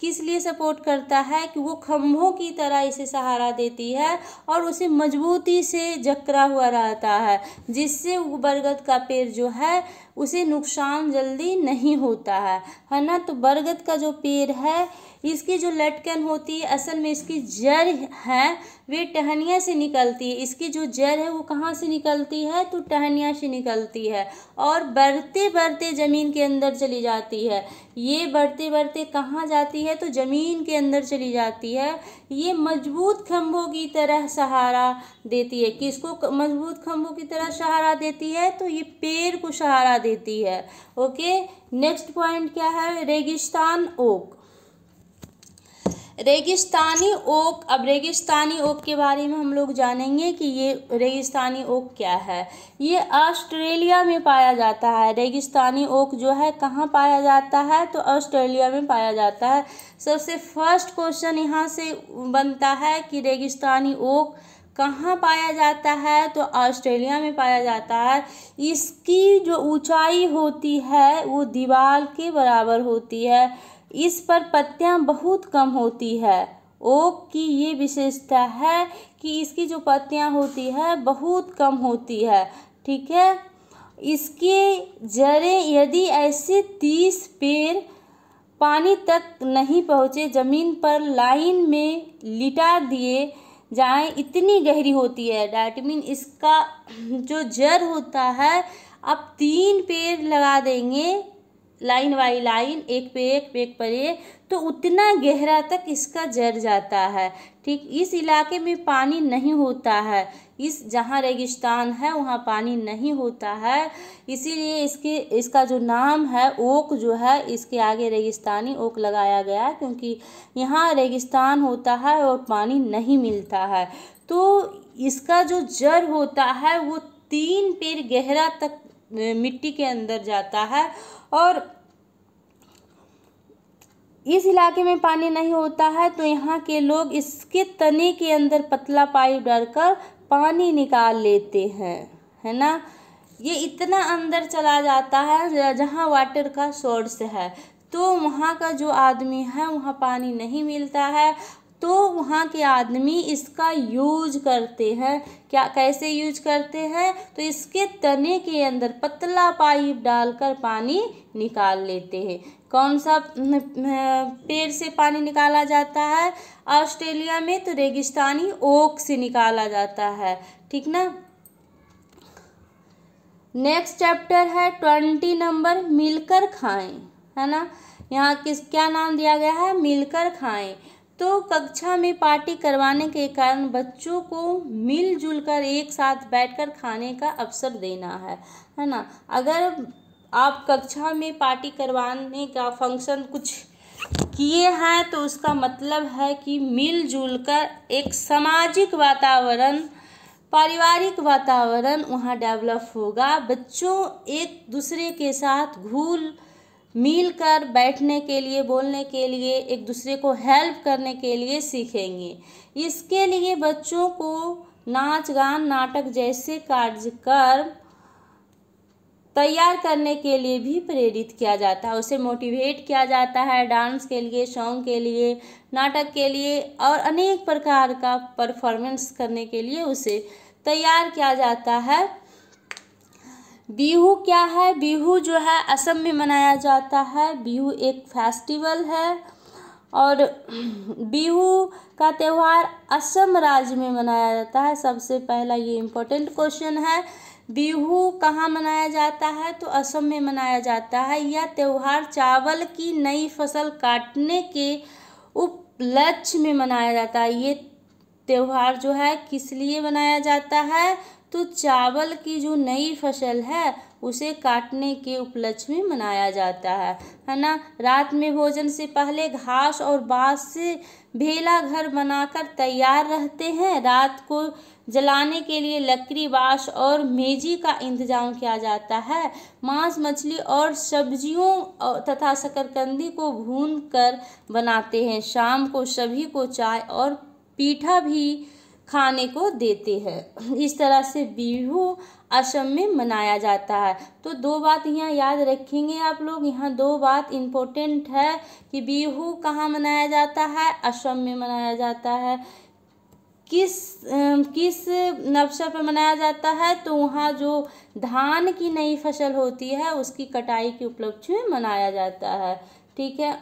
किस लिए सपोर्ट करता है कि वो खम्भों की तरह इसे सहारा देती है और उसे मजबूती से जकड़ा हुआ रहता है जिससे वो बरगद का पेड़ जो है उसे नुकसान जल्दी नहीं होता है है ना तो बरगद का जो पेड़ है इसकी जो लटकन होती है असल में इसकी जड़ है वे टहनिया से निकलती है इसकी जो जड़ है वो कहाँ से निकलती है तो टहनिया से निकलती है और बढ़ते बढ़ते ज़मीन के अंदर चली जाती है ये बढ़ते बढ़ते कहाँ जाती है तो ज़मीन के अंदर चली जाती है ये मजबूत खम्भों की तरह सहारा देती है किसको मजबूत खम्भों की तरह सहारा देती है तो ये पेड़ को सहारा देती है ओके नेक्स्ट पॉइंट क्या है रेगिस्तान ओक रेगिस्तानी ओक अब रेगिस्तानी ओक के बारे में हम लोग जानेंगे कि ये रेगिस्तानी ओक क्या है ये ऑस्ट्रेलिया में पाया जाता है रेगिस्तानी ओक जो है कहाँ पाया जाता है तो ऑस्ट्रेलिया में पाया जाता है सबसे फर्स्ट क्वेश्चन यहाँ से बनता है कि रेगिस्तानी ओक कहाँ पाया जाता है तो ऑस्ट्रेलिया में पाया जाता है इसकी जो ऊंचाई होती है वो दीवार के बराबर होती है इस पर पत्तियाँ बहुत कम होती है ओक की ये विशेषता है कि इसकी जो पत्तियाँ होती है बहुत कम होती है ठीक है इसके जड़ें यदि ऐसे तीस पेड़ पानी तक नहीं पहुँचे ज़मीन पर लाइन में लिटा दिए जाएँ इतनी गहरी होती है डैट मीन इसका जो जड़ होता है आप तीन पेड़ लगा देंगे लाइन बाई लाइन एक पे एक पे एक पर एक तो उतना गहरा तक इसका जड़ जाता है ठीक इस इलाके में पानी नहीं होता है इस जहाँ रेगिस्तान है वहाँ पानी नहीं होता है इसीलिए इसके इसका जो नाम है ओक जो है इसके आगे रेगिस्तानी ओक लगाया गया है क्योंकि यहाँ रेगिस्तान होता है और पानी नहीं मिलता है तो इसका जो जड़ होता है वो तीन पेड़ गहरा तक मिट्टी के अंदर जाता है और इस इलाके में पानी नहीं होता है तो यहाँ के लोग इसके तने के अंदर पतला पाइप डालकर पानी निकाल लेते हैं है ना ये इतना अंदर चला जाता है जहाँ वाटर का सोर्स है तो वहाँ का जो आदमी है वहाँ पानी नहीं मिलता है तो वहाँ के आदमी इसका यूज करते हैं क्या कैसे यूज करते हैं तो इसके तने के अंदर पतला पाइप डालकर पानी निकाल लेते हैं कौन सा पेड़ से पानी निकाला जाता है ऑस्ट्रेलिया में तो रेगिस्तानी ओक से निकाला जाता है ठीक ना नेक्स्ट चैप्टर है ट्वेंटी नंबर मिलकर खाएं है ना यहाँ किस क्या नाम दिया गया है मिलकर खाएं तो कक्षा में पार्टी करवाने के कारण बच्चों को मिलजुल कर एक साथ बैठकर खाने का अवसर देना है है ना अगर आप कक्षा में पार्टी करवाने का फंक्शन कुछ किए हैं तो उसका मतलब है कि मिलजुल कर एक सामाजिक वातावरण पारिवारिक वातावरण वहाँ डेवलप होगा बच्चों एक दूसरे के साथ घूल मिल कर बैठने के लिए बोलने के लिए एक दूसरे को हेल्प करने के लिए सीखेंगे इसके लिए बच्चों को नाच गान नाटक जैसे कार्यक्रम तैयार करने के लिए भी प्रेरित किया जाता है उसे मोटिवेट किया जाता है डांस के लिए सॉन्ग के लिए नाटक के लिए और अनेक प्रकार का परफॉर्मेंस करने के लिए उसे तैयार किया जाता है बिहू क्या है बिहू जो है असम में मनाया जाता है बिहू एक फेस्टिवल है और बिहू का त्यौहार असम राज्य में मनाया जाता है सबसे पहला ये इम्पोर्टेंट क्वेश्चन है बिहू कहाँ मनाया जाता है तो असम में मनाया जाता है यह त्यौहार चावल की नई फसल काटने के उपलक्ष्य में मनाया जाता है ये त्यौहार जो है किस लिए मनाया जाता है तो चावल की जो नई फसल है उसे काटने के उपलक्ष्य में मनाया जाता है है ना रात में भोजन से पहले घास और बांस से भेला घर बनाकर तैयार रहते हैं रात को जलाने के लिए लकड़ी बाश और मेजी का इंतजाम किया जाता है मांस मछली और सब्जियों तथा शकरकंदी को भून कर बनाते हैं शाम को सभी को चाय और पीठा भी खाने को देते हैं इस तरह से बिहू असम में मनाया जाता है तो दो बात यहाँ याद रखेंगे आप लोग यहाँ दो बात इम्पोर्टेंट है कि बिहू कहाँ मनाया जाता है असम में मनाया जाता है किस किस अवसर पर मनाया जाता है तो वहाँ जो धान की नई फसल होती है उसकी कटाई के उपलक्ष्य में मनाया जाता है ठीक है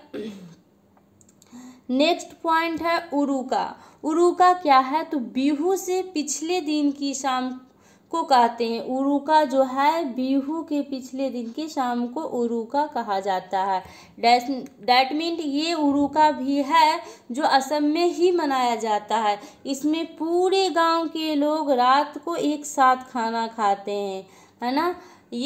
नेक्स्ट पॉइंट है उरुका उरुका क्या है तो बिहू से पिछले दिन की शाम को कहते हैं उरुका जो है बिहू के पिछले दिन की शाम को उरुका कहा जाता है डैट मीन ये उरुका भी है जो असम में ही मनाया जाता है इसमें पूरे गांव के लोग रात को एक साथ खाना खाते हैं है ना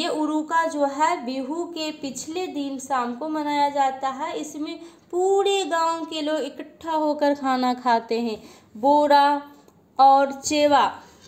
ये उरुका जो है बिहू के पिछले दिन शाम को मनाया जाता है इसमें पूरे गांव के लोग इकट्ठा होकर खाना खाते हैं बोरा और चेवा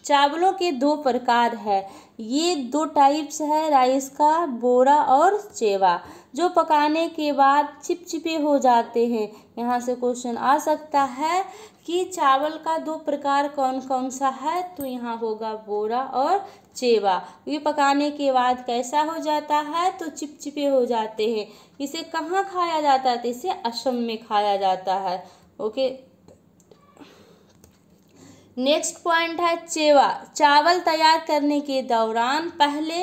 चावलों के दो प्रकार है ये दो टाइप्स है राइस का बोरा और चेवा जो पकाने के बाद चिपचिपे हो जाते हैं यहाँ से क्वेश्चन आ सकता है कि चावल का दो प्रकार कौन कौन सा है तो यहाँ होगा बोरा और चेवा ये पकाने के बाद कैसा हो जाता है तो चिपचिपे हो जाते हैं इसे कहाँ खाया जाता है तो इसे असम में खाया जाता है ओके नेक्स्ट पॉइंट है चेवा चावल तैयार करने के दौरान पहले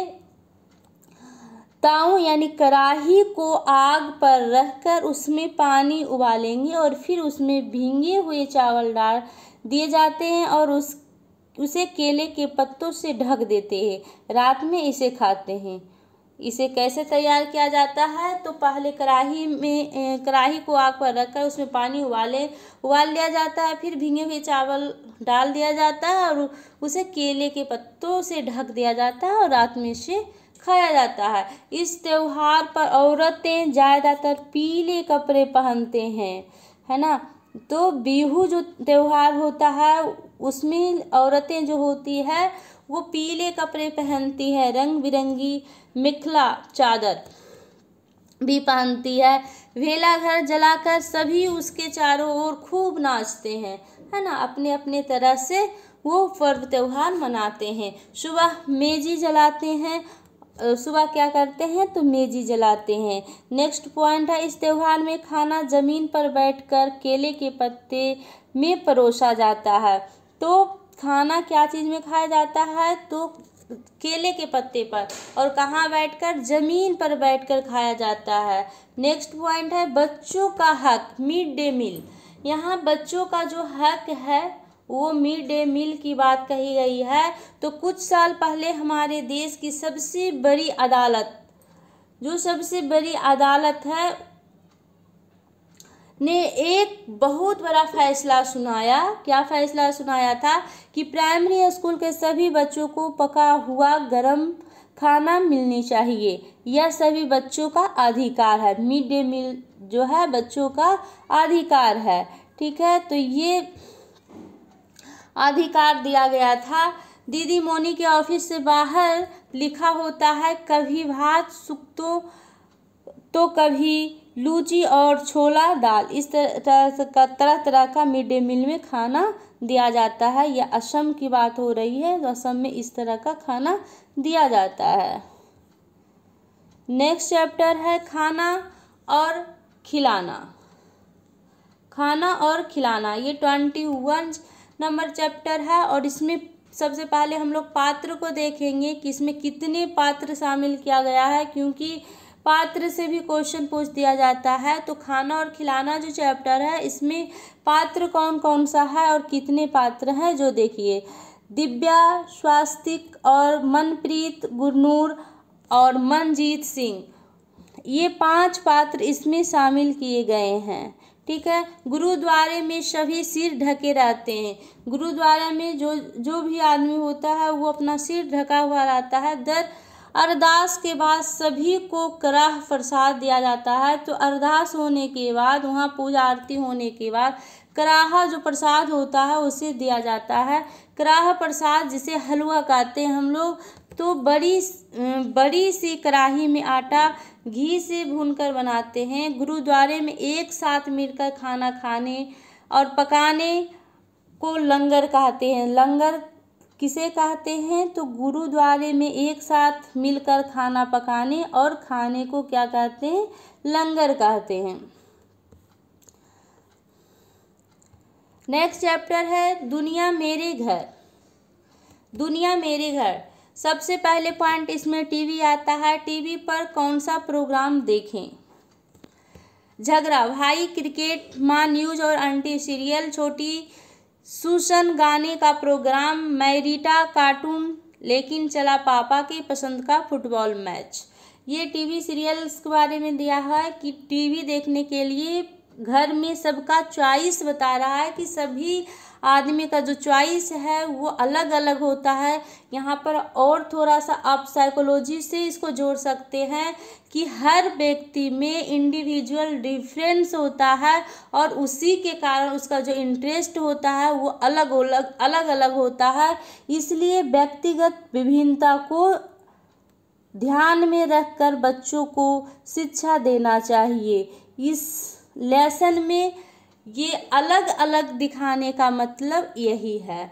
ताऊ यानी कराही को आग पर रखकर उसमें पानी उबालेंगे और फिर उसमें भींगे हुए चावल डाल दिए जाते हैं और उस उसे केले के पत्तों से ढक देते हैं रात में इसे खाते हैं इसे कैसे तैयार किया जाता है तो पहले कढ़ाही में कढ़ाही को आग पर रखकर उसमें पानी उबाले उबाल लिया जाता है फिर भीगे हुए चावल डाल दिया जाता है और उसे केले के पत्तों से ढक दिया जाता है और रात में इसे खाया जाता है इस त्यौहार पर औरतें ज़्यादातर पीले कपड़े पहनते हैं है ना तो बिहू जो त्यौहार होता है उसमें औरतें जो होती है वो पीले कपड़े पहनती है रंग बिरंगी मिखला चादर भी पहनती है वेला घर जलाकर सभी उसके चारों ओर खूब नाचते हैं है ना अपने अपने तरह से वो पर्व त्यौहार मनाते हैं सुबह मेजी जलाते हैं सुबह क्या करते हैं तो मेजी जलाते हैं नेक्स्ट पॉइंट है इस त्यौहार में खाना ज़मीन पर बैठकर केले के पत्ते में परोसा जाता है तो खाना क्या चीज़ में खाया जाता है तो केले के पत्ते पर और कहाँ बैठकर ज़मीन पर बैठकर खाया जाता है नेक्स्ट पॉइंट है बच्चों का हक मिड डे मील यहाँ बच्चों का जो हक है वो मिड डे मील की बात कही गई है तो कुछ साल पहले हमारे देश की सबसे बड़ी अदालत जो सबसे बड़ी अदालत है ने एक बहुत बड़ा फैसला सुनाया क्या फैसला सुनाया था कि प्राइमरी स्कूल के सभी बच्चों को पका हुआ गर्म खाना मिलनी चाहिए यह सभी बच्चों का अधिकार है मिड डे मील जो है बच्चों का अधिकार है ठीक है तो ये अधिकार दिया गया था दीदी मोनी के ऑफिस से बाहर लिखा होता है कभी भात सुख तो, तो कभी लूची और छोला दाल इस तरह का तरह तरह का मिड डे मील में खाना दिया जाता है या असम की बात हो रही है तो असम में इस तरह का खाना दिया जाता है नेक्स्ट चैप्टर है खाना और खिलाना खाना और खिलाना ये ट्वेंटी वन नंबर चैप्टर है और इसमें सबसे पहले हम लोग पात्र को देखेंगे कि इसमें कितने पात्र शामिल किया गया है क्योंकि पात्र से भी क्वेश्चन पूछ दिया जाता है तो खाना और खिलाना जो चैप्टर है इसमें पात्र कौन कौन सा है और कितने पात्र हैं जो देखिए दिव्या स्वास्तिक और मनप्रीत गुरनूर और मनजीत सिंह ये पांच पात्र इसमें शामिल किए गए हैं ठीक है गुरुद्वारे में सभी सिर ढके रहते हैं गुरुद्वारे में जो जो भी आदमी होता है वो अपना सिर ढका हुआ रहता है दर अरदास के बाद सभी को कराह प्रसाद दिया जाता है तो अरदास होने के बाद वहाँ पूजा आरती होने के बाद कराहा जो प्रसाद होता है उसे दिया जाता है कराह प्रसाद जिसे हलवा कहते हैं हम लोग तो बड़ी बड़ी सी कराही में आटा घी से भूनकर बनाते हैं गुरुद्वारे में एक साथ मिलकर खाना खाने और पकाने को लंगर कहते हैं लंगर किसे कहते हैं तो गुरुद्वारे में एक साथ मिलकर खाना पकाने और खाने को क्या कहते हैं लंगर कहते हैं नेक्स्ट चैप्टर है दुनिया मेरे घर दुनिया मेरे घर सबसे पहले पॉइंट इसमें टीवी आता है टीवी पर कौन सा प्रोग्राम देखें झगड़ा भाई क्रिकेट माँ न्यूज और आंटी सीरियल छोटी सुसन गाने का प्रोग्राम मैरिटा कार्टून लेकिन चला पापा के पसंद का फुटबॉल मैच ये टीवी सीरियल्स के बारे में दिया है कि टीवी देखने के लिए घर में सबका चॉइस बता रहा है कि सभी आदमी का जो चॉइस है वो अलग अलग होता है यहाँ पर और थोड़ा सा आप साइकोलॉजी से इसको जोड़ सकते हैं कि हर व्यक्ति में इंडिविजुअल डिफरेंस होता है और उसी के कारण उसका जो इंटरेस्ट होता है वो अलग अलग अलग अलग होता है इसलिए व्यक्तिगत विभिन्नता को ध्यान में रखकर बच्चों को शिक्षा देना चाहिए इस लेसन में ये अलग अलग दिखाने का मतलब यही है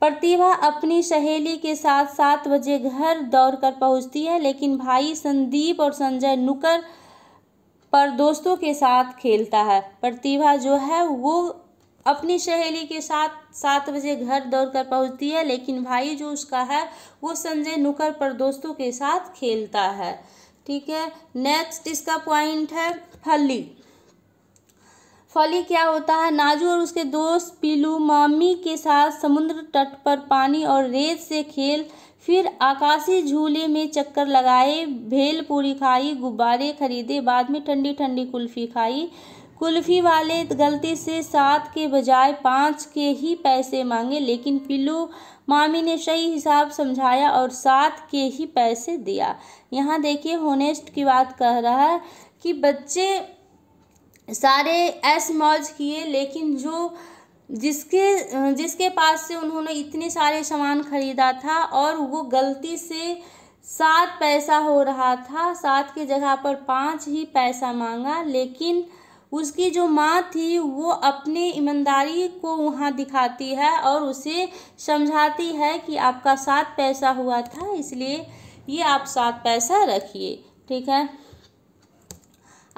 प्रतिभा अपनी सहेली के साथ सात बजे घर दौड़ कर पहुंचती है लेकिन भाई संदीप और संजय नुकर पर दोस्तों के साथ खेलता है प्रतिभा जो है वो अपनी सहेली के साथ सात बजे घर दौड़ कर पहुँचती है लेकिन भाई जो उसका है वो संजय नुकर पर दोस्तों के साथ खेलता है ठीक है नेक्स्ट इसका पॉइंट है फली फली क्या होता है नाजू और उसके दोस्त पीलू मामी के साथ समुद्र तट पर पानी और रेत से खेल फिर आकाशीय झूले में चक्कर लगाए भेल पूरी खाई गुब्बारे खरीदे बाद में ठंडी ठंडी कुल्फ़ी खाई कुल्फ़ी वाले गलती से सात के बजाय पाँच के ही पैसे मांगे लेकिन पिल्लू मामी ने सही हिसाब समझाया और सात के ही पैसे दिया यहाँ देखिए होनेस्ट की बात कह रहा है कि बच्चे सारे एस मौज किए लेकिन जो जिसके जिसके पास से उन्होंने इतने सारे सामान खरीदा था और वो गलती से सात पैसा हो रहा था सात की जगह पर पाँच ही पैसा मांगा लेकिन उसकी जो माँ थी वो अपने ईमानदारी को वहाँ दिखाती है और उसे समझाती है कि आपका सात पैसा हुआ था इसलिए ये आप सात पैसा रखिए ठीक है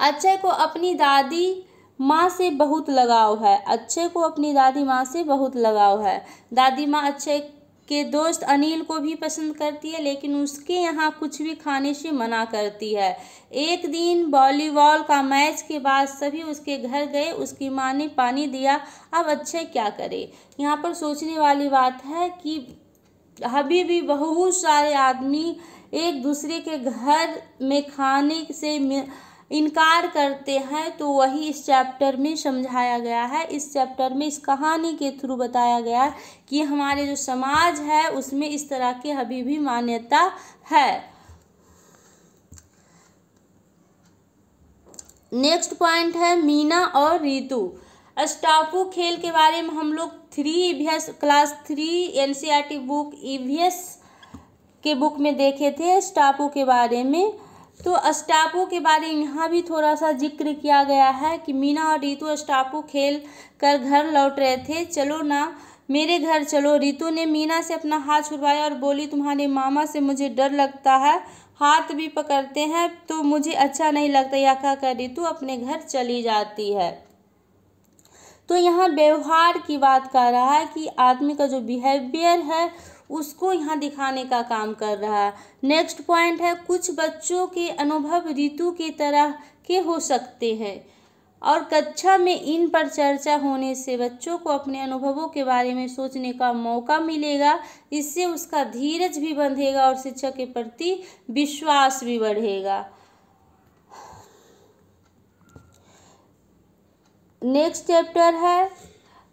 अक्षय को अपनी दादी माँ से बहुत लगाव है अक्षय को अपनी दादी माँ से बहुत लगाव है दादी माँ अक्षय के दोस्त अनिल को भी पसंद करती है लेकिन उसके यहाँ कुछ भी खाने से मना करती है एक दिन वॉलीबॉल का मैच के बाद सभी उसके घर गए उसकी माँ ने पानी दिया अब अच्छे क्या करे यहाँ पर सोचने वाली बात है कि अभी भी बहुत सारे आदमी एक दूसरे के घर में खाने से मिल इनकार करते हैं तो वही इस चैप्टर में समझाया गया है इस चैप्टर में इस कहानी के थ्रू बताया गया है कि हमारे जो समाज है उसमें इस तरह के अभी भी मान्यता है नेक्स्ट पॉइंट है मीना और रितु स्टापू खेल के बारे में हम लोग three EVS class three NCERT book EVS के बुक में देखे थे स्टापू के बारे में तो अस्टापो के बारे में यहाँ भी थोड़ा सा जिक्र किया गया है कि मीना और रितु अस्टापो खेल कर घर लौट रहे थे चलो ना मेरे घर चलो रितु ने मीना से अपना हाथ छुड़वाया और बोली तुम्हारे मामा से मुझे डर लगता है हाथ भी पकड़ते हैं तो मुझे अच्छा नहीं लगता यह कहकर रितु अपने घर चली जाती है तो यहाँ व्यवहार की बात कर रहा है कि आदमी का जो बिहेवियर है उसको यहाँ दिखाने का काम कर रहा है नेक्स्ट पॉइंट है कुछ बच्चों के अनुभव ऋतु की तरह के हो सकते हैं और कक्षा में इन पर चर्चा होने से बच्चों को अपने अनुभवों के बारे में सोचने का मौका मिलेगा इससे उसका धीरज भी बंधेगा और शिक्षा के प्रति विश्वास भी बढ़ेगा नेक्स्ट चैप्टर है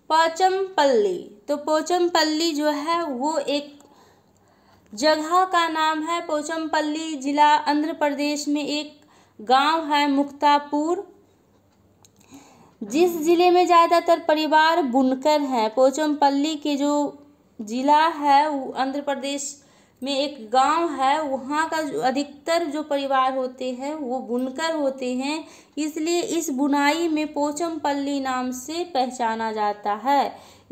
पाचम पल्ली तो पोचमपल्ली जो है वो एक जगह का नाम है पोचमपल्ली जिला आंध्र प्रदेश में एक गांव है मुक्तापुर जिस ज़िले में ज़्यादातर परिवार बुनकर हैं पोचमपल्ली के जो ज़िला है वो आंध्र प्रदेश में एक गांव है वहाँ का जो अधिकतर जो परिवार होते हैं वो बुनकर होते हैं इसलिए इस बुनाई में पोचमपल्ली नाम से पहचाना जाता है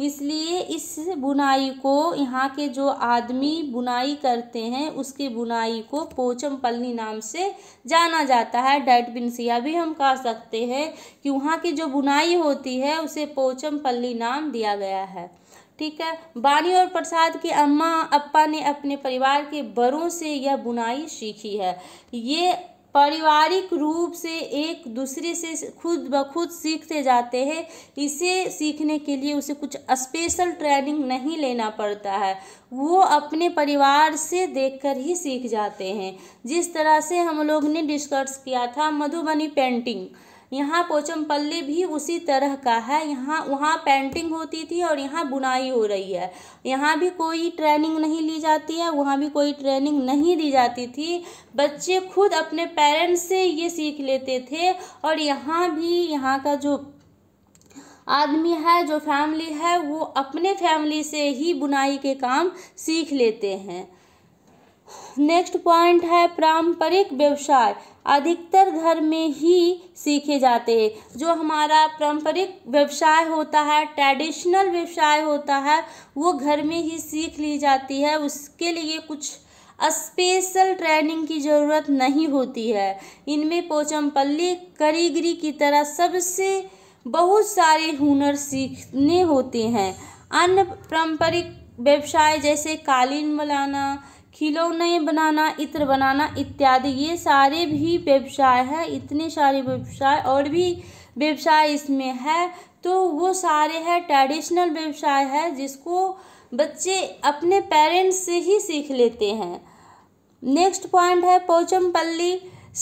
इसलिए इस बुनाई को यहाँ के जो आदमी बुनाई करते हैं उसके बुनाई को पोचम पलनी नाम से जाना जाता है डैट बिनसिया भी हम कह सकते हैं कि वहाँ की जो बुनाई होती है उसे पोचम पल्ली नाम दिया गया है ठीक है बानी और प्रसाद की अम्मा अप्पा ने अपने परिवार के बड़ों से यह बुनाई सीखी है ये पारिवारिक रूप से एक दूसरे से खुद ब खुद सीखते जाते हैं इसे सीखने के लिए उसे कुछ स्पेशल ट्रेनिंग नहीं लेना पड़ता है वो अपने परिवार से देखकर ही सीख जाते हैं जिस तरह से हम लोग ने डिस्कस किया था मधुबनी पेंटिंग यहाँ पोचमपल्ली भी उसी तरह का है यहाँ वहाँ पेंटिंग होती थी और यहाँ बुनाई हो रही है यहाँ भी कोई ट्रेनिंग नहीं ली जाती है वहाँ भी कोई ट्रेनिंग नहीं दी जाती थी बच्चे खुद अपने पेरेंट्स से ये सीख लेते थे और यहाँ भी यहाँ का जो आदमी है जो फैमिली है वो अपने फैमिली से ही बुनाई के काम सीख लेते हैं नेक्स्ट पॉइंट है पारंपरिक व्यवसाय अधिकतर घर में ही सीखे जाते हैं जो हमारा पारंपरिक व्यवसाय होता है ट्रेडिशनल व्यवसाय होता है वो घर में ही सीख ली जाती है उसके लिए कुछ स्पेशल ट्रेनिंग की ज़रूरत नहीं होती है इनमें पोचमपल्ली करीगरी की तरह सबसे बहुत सारे हुनर सीखने होते हैं अन्य पारंपरिक व्यवसाय जैसे कालीन बनाना खिलौने बनाना इत्र बनाना इत्यादि ये सारे भी व्यवसाय हैं इतने सारे व्यवसाय और भी व्यवसाय इसमें है तो वो सारे हैं ट्रेडिशनल व्यवसाय है जिसको बच्चे अपने पेरेंट्स से ही सीख लेते हैं नेक्स्ट पॉइंट है पोचमपल्ली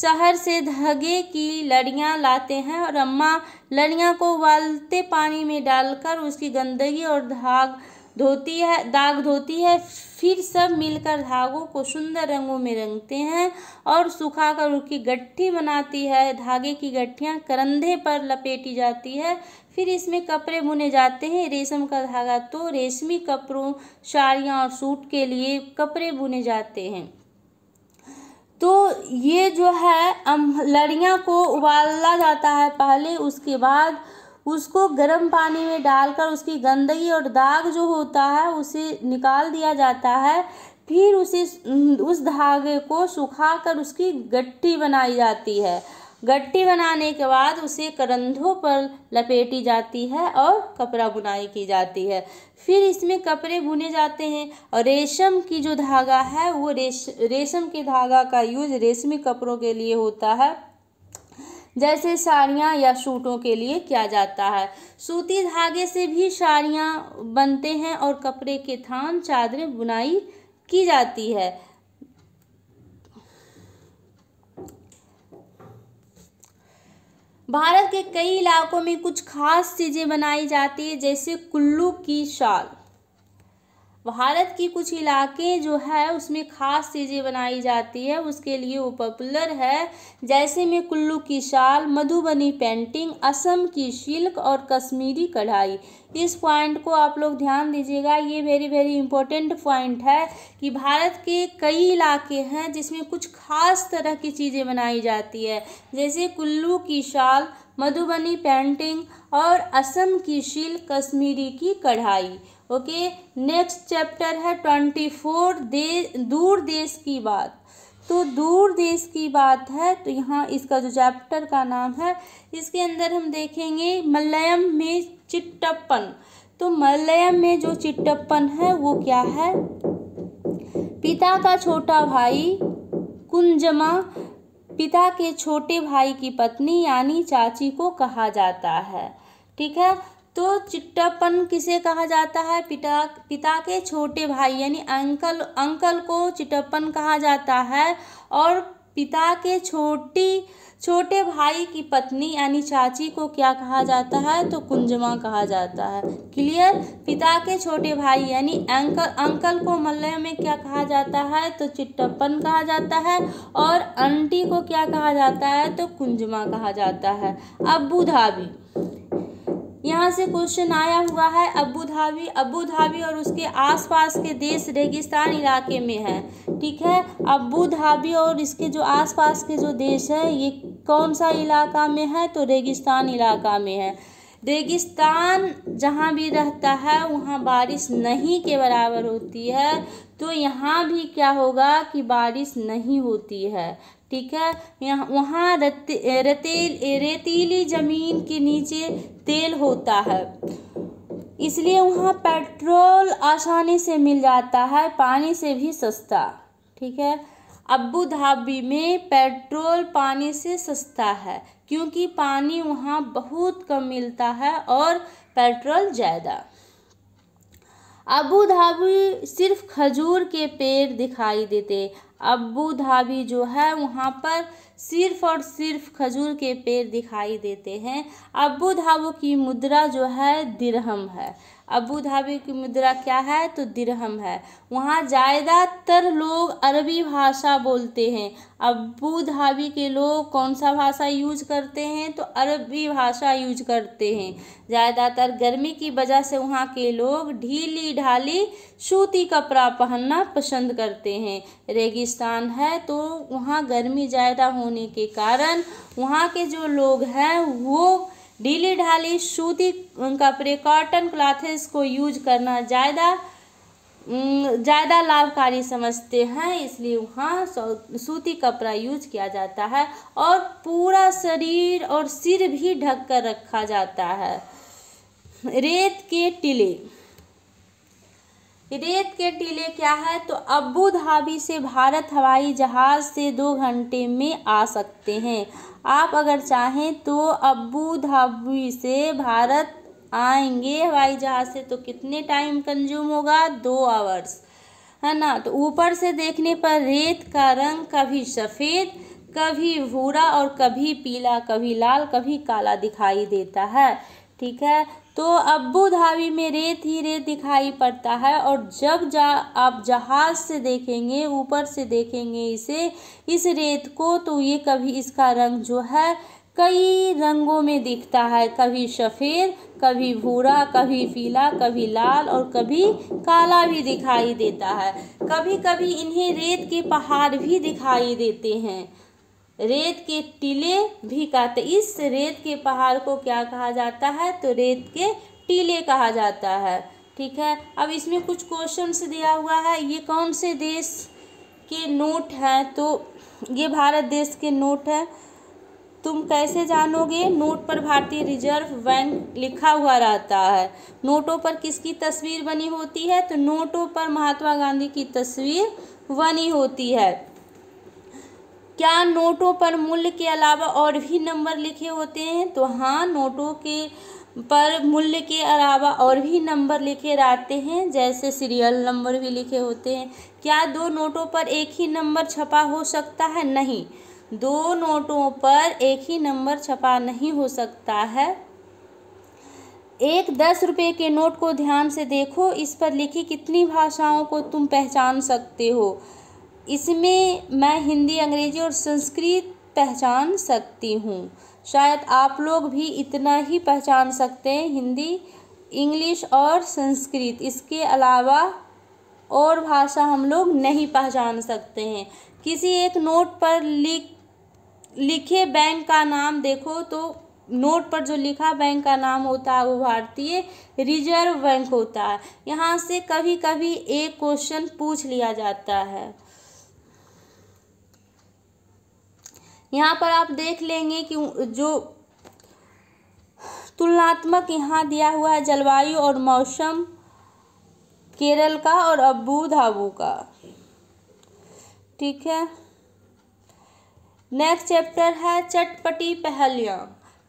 शहर से धागे की लड़ियाँ लाते हैं और अम्मा लड़ियाँ को उबालते पानी में डालकर उसकी गंदगी और धाग धोती है दाग धोती है फिर सब मिलकर धागों को सुंदर रंगों में रंगते हैं और सुखाकर उसकी गट्ठी बनाती है धागे की गट्ठियाँ करंधे पर लपेटी जाती है फिर इसमें कपड़े बुने जाते हैं रेशम का धागा तो रेशमी कपड़ों साड़ियाँ और सूट के लिए कपड़े बुने जाते हैं तो ये जो है लड़ियाँ को उबाला जाता है पहले उसके बाद उसको गर्म पानी में डालकर उसकी गंदगी और दाग जो होता है उसे निकाल दिया जाता है फिर उसे उस धागे को सुखाकर उसकी गट्टी बनाई जाती है गट्टी बनाने के बाद उसे करंधों पर लपेटी जाती है और कपड़ा बुनाई की जाती है फिर इसमें कपड़े बुने जाते हैं और रेशम की जो धागा है वो रेश रेशम के धागा का यूज रेशमी कपड़ों के लिए होता है जैसे साड़ियाँ या सूटों के लिए किया जाता है सूती धागे से भी साड़ियाँ बनते हैं और कपड़े के थान चादरें बुनाई की जाती है भारत के कई इलाकों में कुछ खास चीज़ें बनाई जाती है जैसे कुल्लू की शाल भारत की कुछ इलाके जो है उसमें ख़ास चीज़ें बनाई जाती है उसके लिए वो पॉपुलर है जैसे में कुल्लू की शाल मधुबनी पेंटिंग असम की शिल्क और कश्मीरी कढ़ाई इस पॉइंट को आप लोग ध्यान दीजिएगा ये वेरी वेरी इंपॉर्टेंट पॉइंट है कि भारत के कई इलाके हैं जिसमें कुछ खास तरह की चीज़ें बनाई जाती है जैसे कुल्लू की शाल मधुबनी पेंटिंग और असम की शिल्क कश्मीरी की कढ़ाई ओके नेक्स्ट चैप्टर है ट्वेंटी फोर दे दूर देश की बात तो दूर देश की बात है तो यहाँ इसका जो चैप्टर का नाम है इसके अंदर हम देखेंगे मलयालम में चिट्टप्पन तो मलयालम में जो चिट्टप्पन है वो क्या है पिता का छोटा भाई कुंजमा पिता के छोटे भाई की पत्नी यानी चाची को कहा जाता है ठीक है तो चिट्टापन किसे कहा जाता है पिता पिता के छोटे भाई यानी अंकल अंकल को चिट्टापन कहा जाता है और पिता के छोटी छोटे भाई की पत्नी यानी चाची को क्या कहा जाता है तो कुंजमा कहा जाता है क्लियर पिता के छोटे भाई यानी अंकल अंकल को मल्ले में क्या कहा जाता है तो चिट्टप्पन कहा जाता है और आंटी को क्या कहा जाता है तो कुंजमा कहा जाता है अब बुधाबी यहाँ से क्वेश्चन आया हुआ है अबू धाबी अबू धाबी और उसके आसपास के देश रेगिस्तान इलाके में है ठीक है अबू धाबी और इसके जो आसपास के जो देश है ये कौन सा इलाका में है तो रेगिस्तान इलाका में है रेगिस्तान जहाँ भी रहता है वहाँ बारिश नहीं के बराबर होती है तो यहाँ भी क्या होगा कि बारिश नहीं होती है ठीक है यहाँ वहाँ रते, रेतीली ज़मीन के नीचे तेल होता है इसलिए वहाँ पेट्रोल आसानी से मिल जाता है पानी से भी सस्ता ठीक है अबू धाबी में पेट्रोल पानी से सस्ता है क्योंकि पानी वहाँ बहुत कम मिलता है और पेट्रोल ज़्यादा अबू धाबी सिर्फ खजूर के पेड़ दिखाई देते अबू धाबी जो है वहाँ पर सिर्फ और सिर्फ खजूर के पेड़ दिखाई देते हैं अबू धाबी की मुद्रा जो है दिरहम है अबू धाबी की मुद्रा क्या है तो दिरहम है वहाँ ज़्यादातर लोग अरबी भाषा बोलते हैं अबू धाबी के लोग कौन सा भाषा यूज करते हैं तो अरबी भाषा यूज करते हैं ज़्यादातर गर्मी की वजह से वहाँ के लोग ढीली ढाली सूती कपड़ा पहनना पसंद करते हैं रेगिस्तान है तो वहाँ गर्मी ज़्यादा होने के कारण वहाँ के जो लोग हैं वो ढीले ढाली सूती कपड़े कॉटन क्लाथेस को यूज करना ज़्यादा ज़्यादा लाभकारी समझते हैं इसलिए वहाँ सूती कपड़ा यूज किया जाता है और पूरा शरीर और सिर भी ढक कर रखा जाता है रेत के टीले रेत के टीले क्या है तो अबू धाबी से भारत हवाई जहाज़ से दो घंटे में आ सकते हैं आप अगर चाहें तो अबू धाबी से भारत आएंगे हवाई जहाज़ से तो कितने टाइम कंज्यूम होगा दो आवर्स है ना तो ऊपर से देखने पर रेत का रंग कभी सफ़ेद कभी भूरा और कभी पीला कभी लाल कभी काला दिखाई देता है ठीक है तो अबू धाबी में रेत ही रेत दिखाई पड़ता है और जब जा आप जहाज़ से देखेंगे ऊपर से देखेंगे इसे इस रेत को तो ये कभी इसका रंग जो है कई रंगों में दिखता है कभी सफ़ेद कभी भूरा कभी पीला कभी लाल और कभी काला भी दिखाई देता है कभी कभी इन्हें रेत के पहाड़ भी दिखाई देते हैं रेत के टीले भी कहते इस रेत के पहाड़ को क्या कहा जाता है तो रेत के टीले कहा जाता है ठीक है अब इसमें कुछ क्वेश्चन दिया हुआ है ये कौन से देश के नोट हैं तो ये भारत देश के नोट हैं तुम कैसे जानोगे नोट पर भारतीय रिजर्व बैंक लिखा हुआ रहता है नोटों पर किसकी तस्वीर बनी होती है तो नोटों पर महात्मा गांधी की तस्वीर बनी होती है क्या नोटों पर मूल्य के अलावा और भी नंबर लिखे होते हैं तो हाँ नोटों के पर मूल्य के अलावा और भी नंबर लिखे रहते हैं जैसे सीरियल नंबर भी लिखे होते हैं क्या दो नोटों पर एक ही नंबर छपा हो सकता है नहीं दो नोटों पर एक ही नंबर छपा नहीं हो सकता है एक दस रुपये के नोट को ध्यान से देखो इस पर लिखी कितनी भाषाओं को तुम पहचान सकते हो इसमें मैं हिंदी अंग्रेजी और संस्कृत पहचान सकती हूँ शायद आप लोग भी इतना ही पहचान सकते हैं हिंदी इंग्लिश और संस्कृत इसके अलावा और भाषा हम लोग नहीं पहचान सकते हैं किसी एक नोट पर लिख लिखे बैंक का नाम देखो तो नोट पर जो लिखा बैंक का नाम होता है वो भारतीय रिजर्व बैंक होता है यहाँ से कभी कभी एक क्वेश्चन पूछ लिया जाता है यहाँ पर आप देख लेंगे कि जो तुलनात्मक यहाँ दिया हुआ है जलवायु और मौसम केरल का और अबू धाबू का ठीक है नेक्स्ट चैप्टर है चटपटी पहलियाँ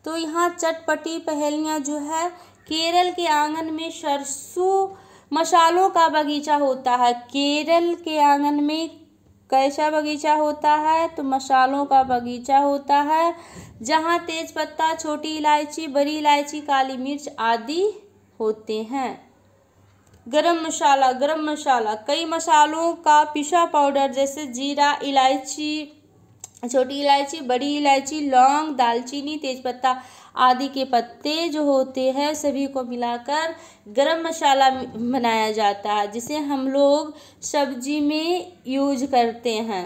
तो यहाँ चटपटी पहलियाँ जो है केरल के आंगन में सरसों मसालों का बगीचा होता है केरल के आंगन में कैसा बगीचा होता है तो मसालों का बगीचा होता है जहाँ तेज पत्ता छोटी इलायची बड़ी इलायची काली मिर्च आदि होते हैं गरम मसाला गरम मसाला कई मसालों का पिसा पाउडर जैसे जीरा इलायची छोटी इलायची बड़ी इलायची लौंग दालचीनी तेजपत्ता आदि के पत्ते जो होते हैं सभी को मिलाकर गरम मसाला बनाया जाता है जिसे हम लोग सब्जी में यूज करते हैं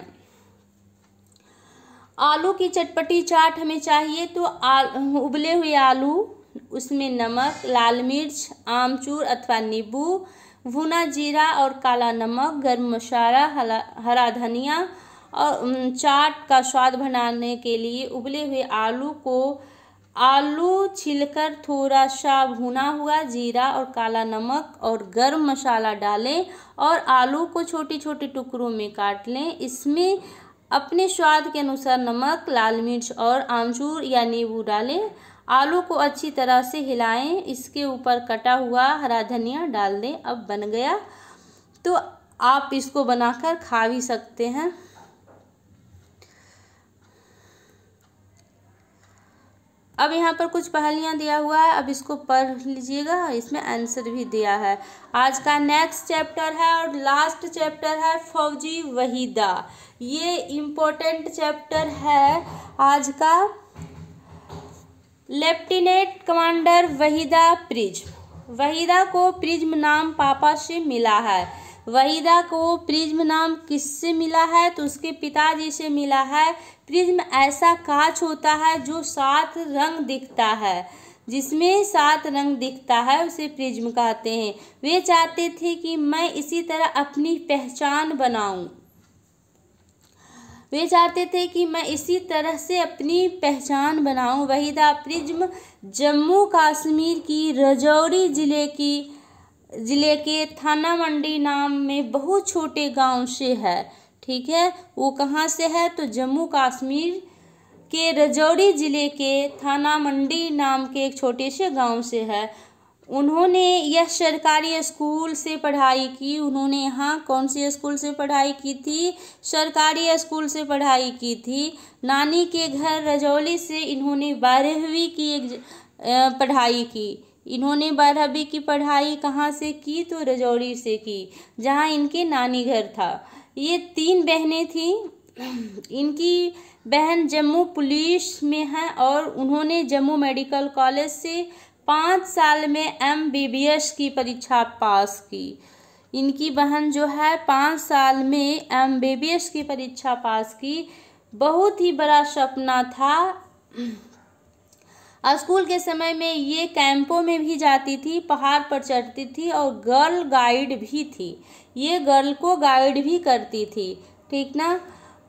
आलू की चटपटी चाट हमें चाहिए तो उबले हुए आलू उसमें नमक लाल मिर्च आमचूर अथवा नींबू भुना जीरा और काला नमक गर्म मसाला हरा धनिया और चाट का स्वाद बनाने के लिए उबले हुए आलू को आलू छिलकर थोड़ा सा भुना हुआ जीरा और काला नमक और गर्म मसाला डालें और आलू को छोटे छोटे टुकड़ों में काट लें इसमें अपने स्वाद के अनुसार नमक लाल मिर्च और आमचूर या नींबू डालें आलू को अच्छी तरह से हिलाएं इसके ऊपर कटा हुआ हरा धनिया डाल दें अब बन गया तो आप इसको बनाकर खा भी सकते हैं अब यहाँ पर कुछ पहलियाँ दिया हुआ है अब इसको पढ़ लीजिएगा इसमें आंसर भी दिया है आज का नेक्स्ट चैप्टर है और लास्ट चैप्टर है फौजी वहीदा ये इम्पोर्टेंट चैप्टर है आज का lieutenant commander Waheeda prism Waheeda को प्रिज्म नाम पापा से मिला है वहीदा को प्रिज्म नाम किससे मिला है तो उसके पिताजी से मिला है प्रिज्म ऐसा कांच होता है जो सात रंग दिखता है जिसमें सात रंग दिखता है उसे प्रिज्म कहते हैं वे चाहते थे कि मैं इसी तरह अपनी पहचान बनाऊं वे चाहते थे कि मैं इसी तरह से अपनी पहचान बनाऊं वहीदा प्रिज्म जम्मू कश्मीर की रजौरी ज़िले की ज़िले के थाना मंडी नाम में बहुत छोटे गांव से है ठीक है वो कहाँ से है तो जम्मू कश्मीर के रजौरी ज़िले के थाना मंडी नाम के एक छोटे से गांव से है उन्होंने यह सरकारी स्कूल से पढ़ाई की उन्होंने यहाँ कौन से स्कूल से पढ़ाई की थी सरकारी स्कूल से पढ़ाई की थी नानी के घर रजौली से इन्होंने बारहवीं की एक पढ़ाई की इन्होंने बारहवीं की पढ़ाई कहाँ से की तो रजौड़ी से की जहाँ इनके नानी घर था ये तीन बहनें थीं इनकी बहन जम्मू पुलिस में है और उन्होंने जम्मू मेडिकल कॉलेज से पाँच साल में एम बी बी एस की परीक्षा पास की इनकी बहन जो है पाँच साल में एम बी बी एस की परीक्षा पास की बहुत ही बड़ा सपना था स्कूल के समय में ये कैंपों में भी जाती थी पहाड़ पर चढ़ती थी और गर्ल गाइड भी थी ये गर्ल को गाइड भी करती थी ठीक ना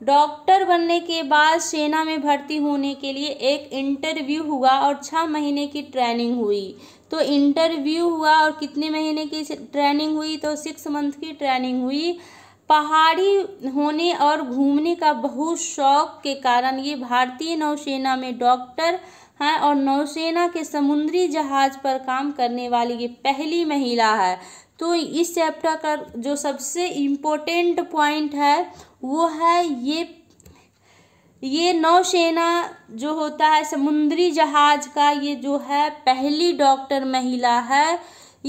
डॉक्टर बनने के बाद सेना में भर्ती होने के लिए एक इंटरव्यू हुआ और छः महीने की ट्रेनिंग हुई तो इंटरव्यू हुआ और कितने महीने की ट्रेनिंग हुई तो सिक्स मंथ की ट्रेनिंग हुई पहाड़ी होने और घूमने का बहुत शौक के कारण ये भारतीय नौसेना में डॉक्टर हैं और नौसेना के समुद्री जहाज़ पर काम करने वाली ये पहली महिला है तो इस चैप्टर का जो सबसे इम्पोर्टेंट पॉइंट है वो है ये ये नौसेना जो होता है समुद्री जहाज का ये जो है पहली डॉक्टर महिला है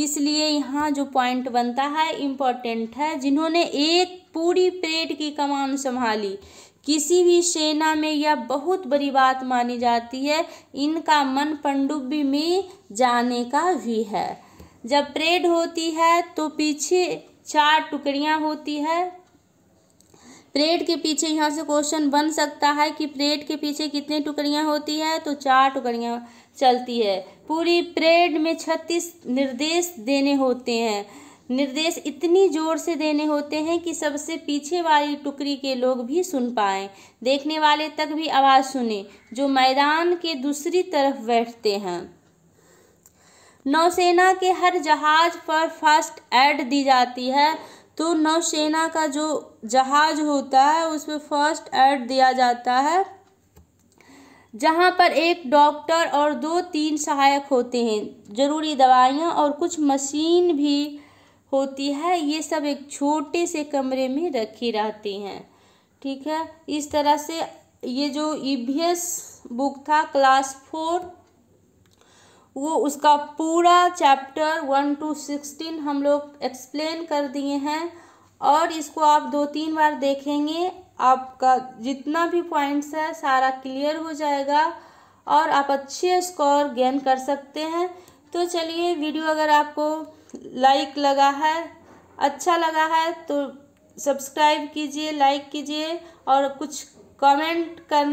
इसलिए यहाँ जो पॉइंट बनता है इम्पोर्टेंट है जिन्होंने एक पूरी परेड की कमान संभाली किसी भी सेना में यह बहुत बड़ी बात मानी जाती है इनका मन पनडुब्बी में जाने का भी है जब परेड होती है तो पीछे चार टुकड़ियां होती है परेड के पीछे यहाँ से क्वेश्चन बन सकता है कि परेड के पीछे कितने टुकड़ियाँ होती है तो चार टुकड़ियाँ चलती है पूरी परेड में छत्तीस निर्देश देने होते हैं निर्देश इतनी जोर से देने होते हैं कि सबसे पीछे वाली टुकड़ी के लोग भी सुन पाएं देखने वाले तक भी आवाज़ सुने जो मैदान के दूसरी तरफ बैठते हैं नौसेना के हर जहाज़ पर फर्स्ट एड दी जाती है तो नौसेना का जो जहाज़ होता है उसमें फर्स्ट एड दिया जाता है जहाँ पर एक डॉक्टर और दो तीन सहायक होते हैं ज़रूरी दवाइयाँ और कुछ मशीन भी होती है ये सब एक छोटे से कमरे में रखी रहती हैं ठीक है इस तरह से ये जो ईवीएस e बुक था क्लास फोर वो उसका पूरा चैप्टर वन टू सिक्सटीन हम लोग एक्सप्लेन कर दिए हैं और इसको आप दो तीन बार देखेंगे आपका जितना भी पॉइंट्स है सारा क्लियर हो जाएगा और आप अच्छे स्कोर गेन कर सकते हैं तो चलिए वीडियो अगर आपको लाइक लगा है अच्छा लगा है तो सब्सक्राइब कीजिए लाइक कीजिए और कुछ कमेंट कर